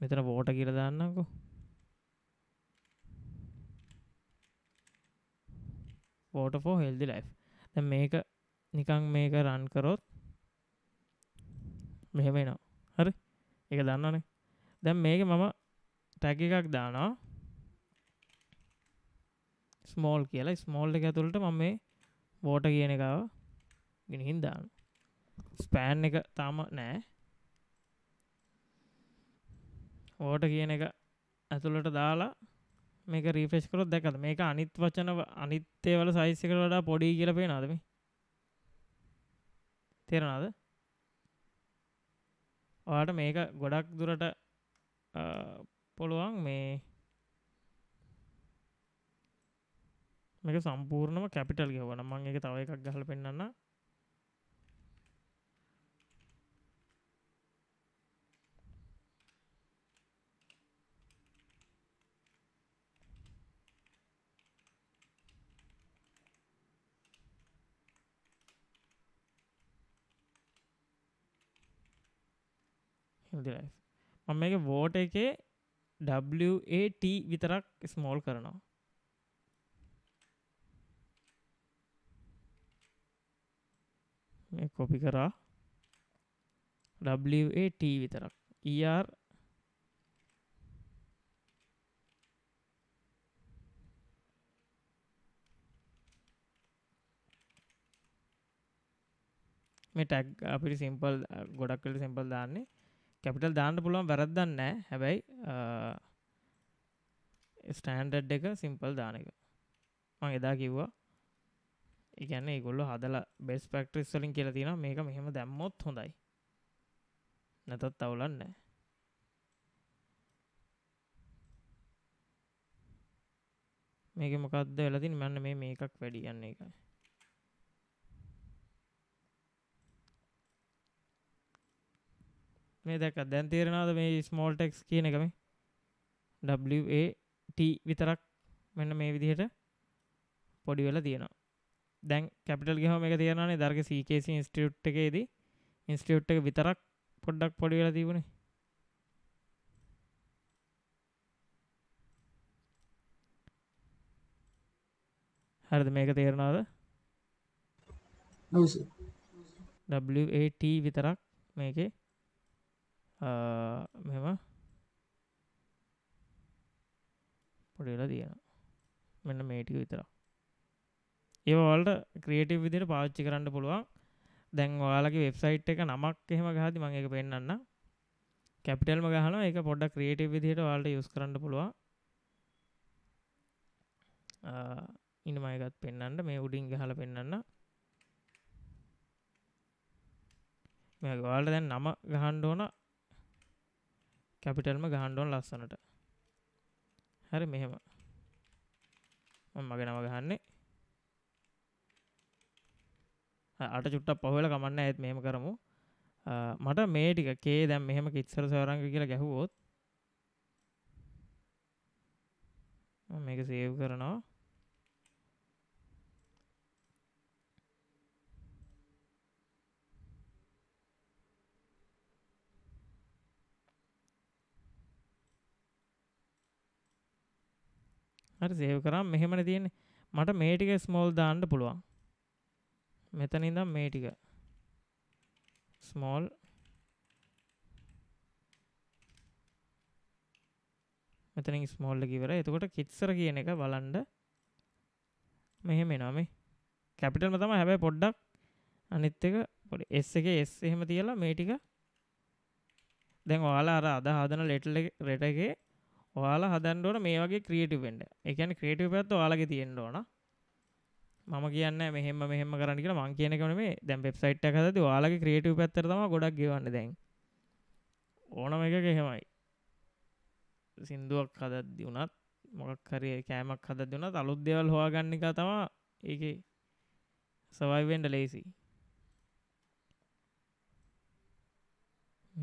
මෙතන බෝට කියරදන්නකෝ ෝටෆෝ හෙල්දි ලයි් මේක නිකං මේක රන් කරොත් මෙහෙම එනවා හරි එක දන්නනේ දැන් මේක මම ටැග එකක් දානවා ස්මෝල් කියලා ස්මෝල් එක ඇතුළට මම මේ වෝට කියන එකව ගෙනහින් දාන ස්පෑන් එක තාම නෑ ඕට කියන එක ඇතුළට දාලා මේක රීෆෙස් කරොත් දැකද මේක අනිත් වචන අනිත්තේ වල සයිස් එකට වඩා පොඩි කියලා පේනවද මේ තේරෙනවද ඔයාට මේක ගොඩක් දුරට පොළුවන් මේ මේක සම්පූර්ණම කැපිටල් ගෙවන මං එක තව එකක් ගහල පෙන්න්න හෙල්දිලයිස් මම මේක වෝට එකේ WAT විතරක් ස්මෝල් කරනවා මේ කොපි කරා WAT විතරක් ER මේ ටැග් අපිට සිම්පල් ගොඩක් වෙලට සිම්පල් දාන්නේ කැපිටල් දාන්න පුළුවන් වැරද්දන්න හැබැයි ස්ටෑන්ඩඩ් එක සිම්පල් දාන එක මං එදා කිව්වා එකන ගොල්ල හදල බෙස් පෙක්ට්‍රිස් වලින් කියල තින මේක මෙහෙම දැම්මොත් හොඳයි නැතත් අවුලන්න මේක මොකක්ද වෙලතින් මන්න මේ මේකක් වැඩියන්නේ එකයි මේ දැක දැන් තේරෙනවද මේ ස්මෝල් ටෙක්ස් කියන එක මේ WAT විතරක් මෙන්න මේ විදිහට පොඩි වෙලා තියෙනවා දැන් කැපිටල් ගහම එක තියෙනවානේ දර්ග CKC ඉන්ස්ටිටියුට් එකේදී ඉන්ස්ටිටියුට් එක විතරක් පොඩ්ඩක් පොඩි වෙලා තිබුණේ හරිද මේක තේරෙනවද WAT විතරක් මේකේ මෙම පොඩලා තියෙන මෙන්න මේටික විතර ඒවල්ට ක්‍රේටව විදිර පාච්චි කරන්න පුළුවන් දැන් ඔයාලගේ වෙබ්සයිට් එක නමක් එහෙම ගහති මං එක පෙන්න්න කැපිටල්ම ගහන එක පොඩ ක්‍රේටව විදිහට වාල්ට යුස් කරන්න පුළුවන් ඉනමයකත් පෙන්න්නට මේ උඩින් ගහල පෙන්න්න මේවාලට දැන් නම ගහන්ඩ ඕන කැපිටල්ම ගහන්ඩෝන් ලස්සනට හැරි මෙහෙම මගෙනම ගහන්නේ අට චුට්ටක් පහල කමන්න ඇත් මෙහෙම කරමු මට මේ ටික කේ දැම් මෙහෙම කිත්සර සවරංග කියලා ගැහුවොත් මේක සේව් කරනවා හරි සේව් කරාම මෙහෙමනේ තියෙන්නේ. මට මේ ටික ස්මෝල් දාන්න පුළුවන්. මෙතන ඉඳන් මේ ටික ස්මෝල් මෙතනින් ස්මෝල් එක ඉවරයි. එතකොට කිට්සර කියන එක බලන්න මෙහෙම එනවා මේ. කැපිටල්ම තමයි හැබැයි පොඩ්ඩක් අනිත් එක පොඩි S එකේ S එහෙම තියලා මේ ටික දැන් ඔයාලා අර අද හදන ලෙටර් එකේ ඔයාලා හදන්න ඕන මේ වගේ ක්‍රියේටිව් වෙන්න. ඒ කියන්නේ ක්‍රියේටිව් පැත්ත ඔයාලගේ තියෙන්න ඕන. මම කියන්නේ මෙහෙම මෙහෙම කරන්න කියලා මං කියන එක නෙමෙයි. දැන් වෙබ්සයිට් එකක් හදද්දී ඔයාලගේ ක්‍රියේටිව් පැත්තට තමයි ගොඩක් ගෙවන්නේ දැන්. ඕනම එකක එහෙමයි. සින්දුවක් හදද්දී උනත් මොකක් හරි කෑමක් හදද්දී උනත් අලුත් දේවල් හොයාගන්න එක තමයි ඒකේ සර්වයිව් වෙන්න ලේසි.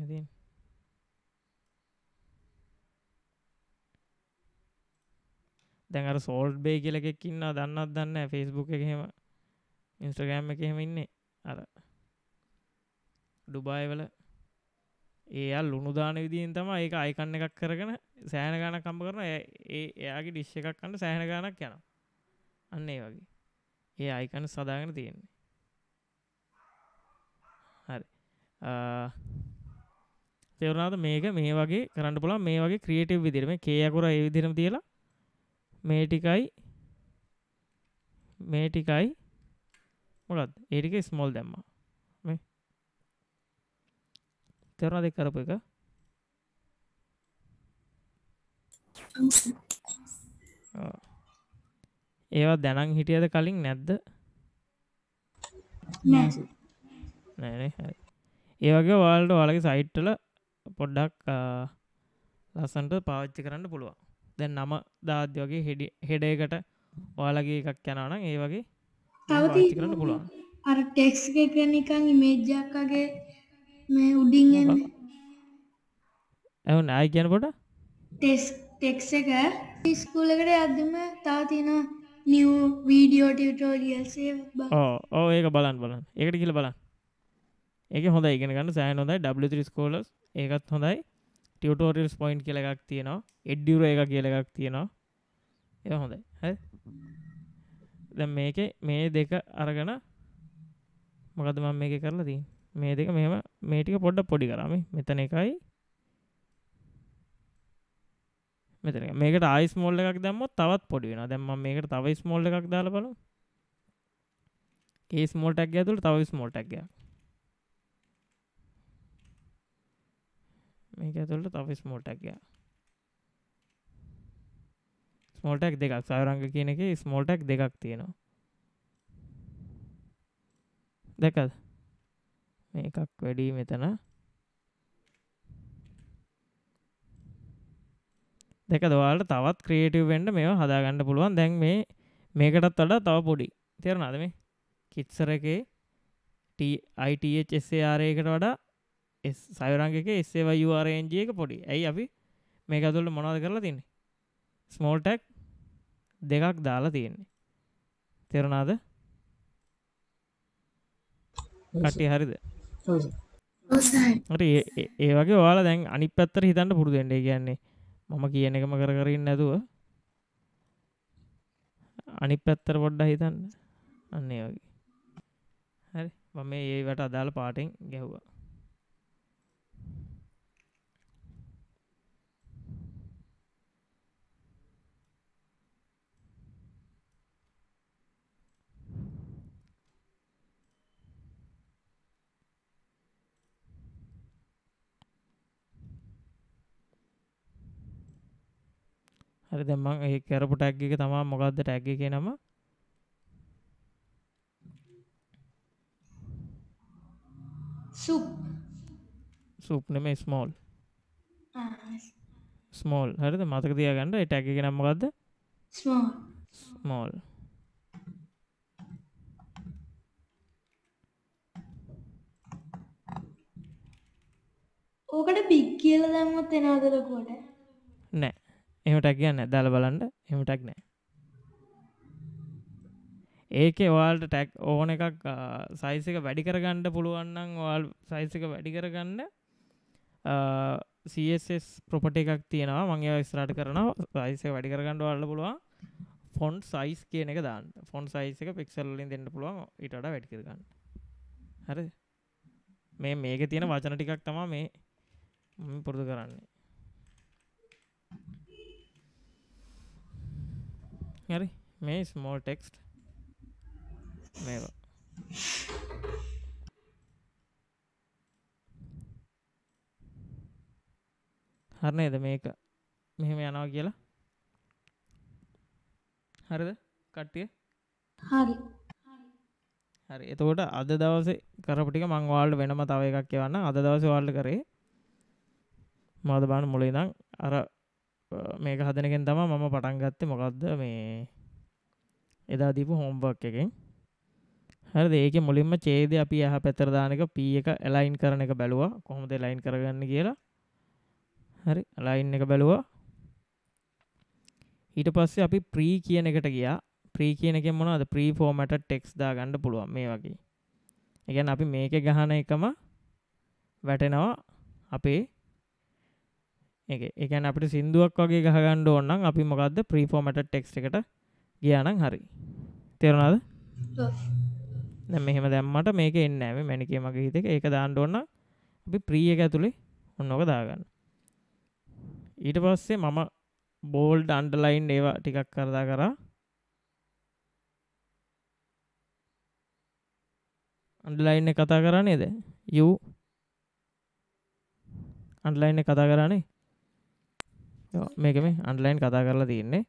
ඉතින් දැන් අර සෝල්ඩ් බේ කියලකෙක් ඉන්න දන්නත් දන්න ෆෙස්බුක් එකහෙම ඉන්ස්ටගෑම් එකහෙම ඉන්නේ අර ඩුබායි වල ඒල් ලුණුදාන විදිින් තම ඒක අයිකන්න එකක් කරගෙන සෑන ගාන කම්ප කරන ඒ එයාගේ ඩිශ්ෂ එකක් කන්න සෑන ගානක් යන අන්න ඒ වගේ ඒ අයිකන්න සදාගෙන තියෙන්නේ හරි තෙවරනාද මේක මේ වගේ කරන්න පුළා මේ වගේ ක්‍රියටව් විදිරම කේයකුර ඒ විදිරම තියලා මේ ටිකයි මේ ටිකයි මොකක්ද ඒ ටික ස්මෝල් දැම්මා මේ තේරුණාද කරපු එක ඒවා දැනන් හිටියද කලින් නැද්ද නෑ ඒ වගේ වාල්ට ඔයාලගේ සයිට්ටල පොඩ්ඩක් ලස්සන්ට පාවිච්චි කරන්න පුළුවන් දැන් නම දාද්‍ය වගේ හෙඩි හෙඩයකට ඔයාලගේ එකක් යනන ඒ වගේ කරන්න පුළුවන් අර ටෙක්ස් එක නිකං ඉමේජ්ජක්කගේ මේ උඩින් ඇවු නායි කියනකොට ටෙස් ටෙක් එක ස්කූලකට අදම තා තියෙන නිව වීඩියෝ ටියටෝරියල්සේ ඕ ඒක බලන් බලන් ඒකට කියල බලන් ඒක හොඳ ඉගෙනගන්න සෑන් හොඳයි ඩ ස්කෝලස් ඒකත් හොඳයි ටියටෝරිල්ස් පොයින්් කියල එකක් තියෙනවා එඩ්ඩියුර එක කියල එකක් තියෙනවා එ හොඳයි හ දැ මේක මේ දෙක අරගන මොකද මම මේක කරලා දී මේ දෙක මෙම මේටික පොඩ්ඩ පොඩි කරම මෙතන එකයි මෙතන මේකට ආයිස් මෝල්ල එකක් දැම්මත් තවත් පොඩි වෙන දැම්ම මේකට තවයි ස්මෝල්ල එකක් දාල බලු ඒ ස්මෝල්ටක් ඇතුළ තවයි ස්මෝල්ටක් ගයක් මේක ඇතුළට තව ස්මෝල්ටක් ස්මෝල්ටක් දෙකක් සාරංග කියන එක ස්මෝල්ටක් දෙකක් තියෙනවා දැකද මේ එකක් වැඩි මෙතන දෙක දවාලට තවත් ක්‍රේටව් වෙන්ඩ මේ හදාගන්න පුළුවන් දැන් මේ මේකටත් වඩා තව පොඩි තෙරනාද මේ කිත්සර එකේ ටයිටරකට වඩා සයරංගක එස්සේවයුරේන්ජයක පොඩි ඇයි අපි මේක තුල්ල මොනද කරලා තින්නේ ස්මෝල්ටක් දෙකක් දාලා තියෙන්නේ තෙරනාද කටි හරිද ඒ වගේ ඔයාලා දැන් අනි පත්තර හිතන්න පුරුදුෙන්ට කියන්නේ මම කියන එකම කර කරන්න නැතුව අනි පැත්තර පොඩ්ඩ හිතන්න අන්නේ වගේ හරි මම ඒවට අදාළ පාටෙන් ගැහ්වා හරි දැම්ම ඒ කරපු ටැක් එක තමා මොකක්ද ටැක් එක නම සුප් නෙම ස්මෝල් ස්මෝල් හරිද මතක තියගන්න ටැක් එක නම්මකක්ද ස්මෝල් ඕකට බික් කියල දැම්මත් එෙනදලකොට නෑ එමටක් ගන්න දල බලන්න එමටක් නෑ ඒක වාල්ට ටැක් ඕන එකක් සයිසික වැඩි කරගන්න පුළුවන්නන් වාල් සයිසික වැඩි කරගන්න සස් ප්‍රොපට එකක් තියෙනවා මංගේ ස්රාට කරනවා සයිස වැඩි කරගන්න වල්ල පුළුවන් ෆොන්් සයිස් කියන එක දාන්න ෆොන් සයිසික පික්සල්ලින් දෙන්න පුළුවන් ඉට වැඩි කරගන්න හරි මේ මේක තියෙන වචන ටිකක් තමා මේ පුරුදු කරන්නේ හරි මේ ස්මෝල් ටෙක්ස්ට මේවා හරනේද මේක මෙහෙම යනවා කියලා හරිද කට්ටිය හරි හරි එතකොට අද දවසේ කරපටික මංවාල්ඩ වෙනම තව එකක් කියවන්න අද දවස වාල්ඩ කරේ මද බාන මුලේ දං අර මේක හදනකෙන් තම මම පටන්ගත්ත මොකක්ද මේ එදා දීපු හෝම්බක් එකෙන් හරි ඒක මුලින්ම චේද අපි ඇහ පැතරදානක පී එක එලයින් කරන එක බැලුවා කොහොමද ලයින් කරගන්න කියලා හරි ලයින් එක බැලුවා ඊට පස්සේ අපි ප්‍රී කියන එකට ගියා ප්‍රී කියන එක මොනවද ප්‍රී ෆෝමට ටෙක්ස් දා ගන්න පුළුවන් මේ වගේ එකැන් අපි මේක ගහන එකම වැටෙනවා අපේ එකන් අපට සිින්දුවක් වගේ ගහගණ්ඩ ඔන්නම් අපි මොකක්ද ප්‍රීෆෝමට ටෙක්ස් එකට ගියානම් හරි තෙරුණාද මෙහෙම දැම්මට මේක එන්නෑම මැනිකේ මගේ හිතක ඒක දාණ්ඩ ඔන්න අපි ප්‍රිය එක ඇතුළේ ඔන්නෝක දාගන්න ඊට පස්සේ මම බෝල්ඩ් අන්ඩලයින් ඒවා ටිකක් කරදා කරා අන්ඩලයින්න කතා කරන්නේද යු අන්ඩලයින්න කතා කරන්නේ මේක මේ අන්ඩලයින් කතා කරලා තියන්නේ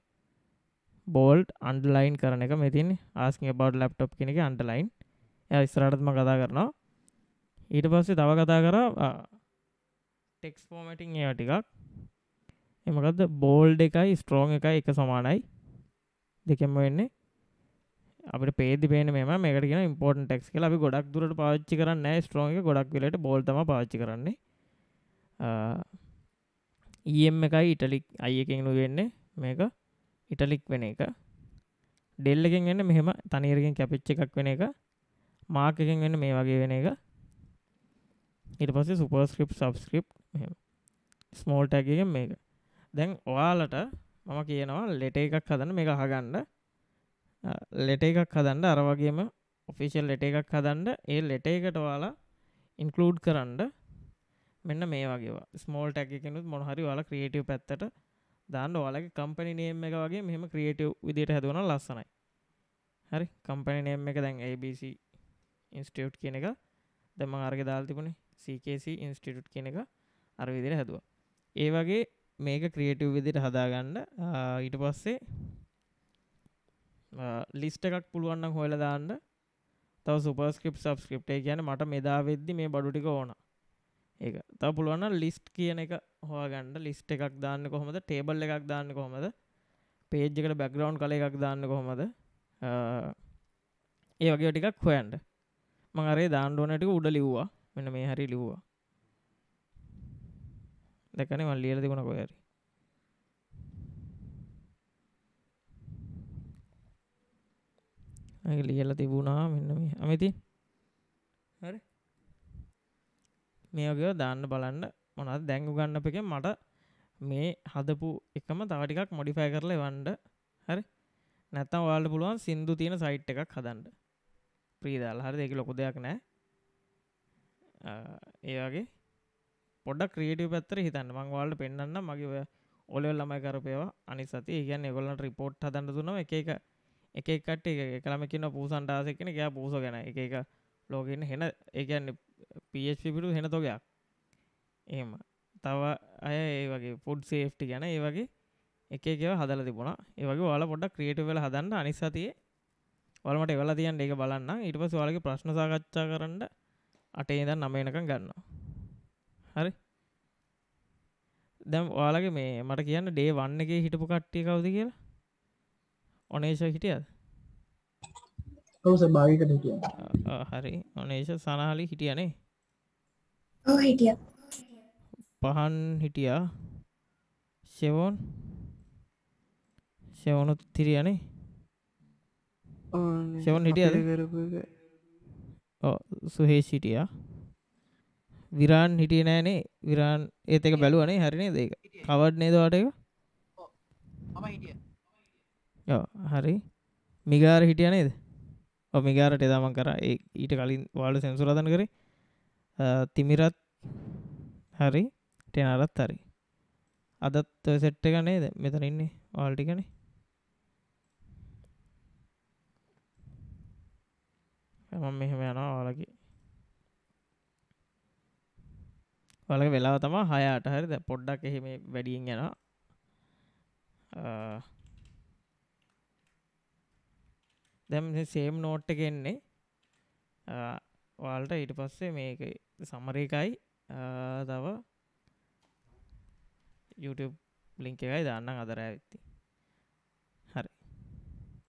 බෝල්ට් අන්ඩලයින් කරන එක මෙතින් ආස්ක බව් ලප්ටප් කෙනෙක අන්ඩලයින් ස්රාටත්ම කතා කරනවා ඊට පස්සේ තව කතා කර ටෙක්ස් ෆෝමටිං ඒවා ටිකක් එමකද බෝල්ඩ් එකයි ස්ට්‍රෝං එක එක සමානයි දෙකෙන්ම වෙන්නේ අපට පේදි පේන මෙම මේකට කියෙන ඉම්පෝර්ටන් ටෙක්ස් කියලා අපි ගොඩක් දුරට පාච්චි කරන්න ස්ට්‍රෝංක ගොඩක් වෙලට බෝල්තම පාච්චි කරන්නේ ඊම් e එකයි ඉටලික් අය එකෙන්ලු වෙන්නේ මේක ඉටලික් වෙන එක ඩෙල්ලකින් වෙන්න මෙහෙම තනීරකින් කැපිච්ච එකක් වෙන එක මාර්කකින් වෙන්න මේ වගේ වෙන එක ඉට පස්සේ සුපස්ක්‍රිප් සබස්ක්‍රිප් මෙම ස්මෝල්ටැකගෙන් මේක දැන් ඔයාලට මම කියනවා ලෙට එකක් හදන්න මේ අහගන්න ලෙට එකක් හදන්න අරවගේම ඔෆිසිල් ලෙට එකක් හදන්න ඒ ලෙට එකට ඔයාලා ඉන්කලූඩ් කරන්න මෙන්න මේ වගේ ස්මෝල් ටැක් එකනුත් මොහරි වාලා ක්‍රියේටව් පැත්තට දාන්න ඔයාලගේ කම්පනි නේම් එක වගේ මෙහෙම ක්‍රියේටව් විදිහට හැදුවන ලස්සනයි හරි කම්පනි නේම් එක දැන් ABC ඉන්ස්ටියුට් කියන එක දැන් මම අරගෙන දාලා තිබුණේ CKC ඉන්ස්ටිටියුට් කියන එක අර විදිහට හැදුවා ඒ වගේ මේක ක්‍රියේටව් විදිහට හදාගන්න ඊට පස්සේ ලිස්ට එකක් පුළුවන්න හොයලා දාන්න තව සුපස්ක්‍රිප් සබස්ක්‍රිප්ටේ කියන මට මෙදා වෙද්දි මේ බඩු ටික ඕනා ඒ තව පුළුවන්න ලිස්ට් කියන එක හොගන්න ලිස්ට් එකක් දාන්න කොහොමද ටේබල් එකක් දාන්න කොහොමද පේජ්කට බැක්ග්‍රවන්් කල එකක් දාන්න කොහොමද ඒ වගේ ටිකක් හොයන්ට මඟරේ දාණ්ඩෝනටක උඩ ලිව්වා මෙන මේ හරි ලිව්වා දැකන මල්ලියල දෙකුණ කොයරි ඇ ලියල තිබුණා මෙන්න මේ අමිති හරි මේෝගේෝ දාන්න බලන්න මොනත් දැංගු ගන්නප එක මට මේ හදපු එකම තවටිකක් මොඩිෆයි කරල වන්ඩ හරි නැත්තම් වාල්ඩ පුළුවන් සින්දු තියෙන සයිට් එකක් හදන්ඩ ප්‍රීදාල් හරි දෙක ලොකු දෙයක් නෑ ඒවාගේ පොඩ ක්‍රියටව පත්තර හිතන්න මං වාල්ඩ පෙන්න්න මගේ ඔලෙල් ළමයි කරපයවා අනි සති ගැන් එගොල්ලන් රිපෝට් හදන්න තුන එක එක එකකට එක කළම කියන පූසන්ටාසක්කෙන ගෑ පූස ගැන එක එක ලෝකන්න හෙන ඒගැන්න පිපිටු හෙන තොගයක් එහෙම තව අය ඒ වගේ පොඩ් සේෆ්ටි ගැන ඒ වගේ එක කියව හදල තිබුණා ඒවගේ වාල පොඩ්ඩ ක්‍රියට වෙල හදන්න අනිසතියේ වලමට එවලා තියන් ඒක බලන්න ඉට පස් වාලගේ ප්‍රශ්න සාකච්ඡා කරන්න අටේ දන් නමේනකම් ගන්නවා හරි දැම් ඔයාලගේ මේ මට කියන්න ඩේ වන්න එක හිටපු කට්ටිය කවුද කියලා ඔනේෂ හිටියද තෝස භාවිකට හිටිය හරි ඔනේෂ සනාලි හිටියනේ හිටිය පහන් හිටියා සෙවෝන් සෙවනුත් තිරියනේ සෙවන් හිටිය සුහේ සිටියා විරාන් හිටිය නෑනේ විරාන් ඒත් එක බැලුවනේ හරිනේ දෙක කවඩ් නේද වාට එක හරි මිගාර හිටිය නේද ඔමිගාරට එදාමන් කර ඊට කලින් වාඩු සැම්සුරදන් කර තිමිරත් හරි ටෙනරත් හරි අදත් සෙට්ට ගනේද මෙතන ඉන්නේ වාල්ටිකනේ මම මෙහෙම යනවා ඔයාලගේ ඔයාලගේ වෙලාව තමා හයාට හරිද පොඩ්ඩක් එහෙම වැඩියෙන් යනවා දැම් සේම් නෝට්ට කෙන්නේ වාල්ට ඊට පස්සේ මේක සමර එකයි තව YouTube ලිංක එකයි දන්න අදර ඇවිත්ති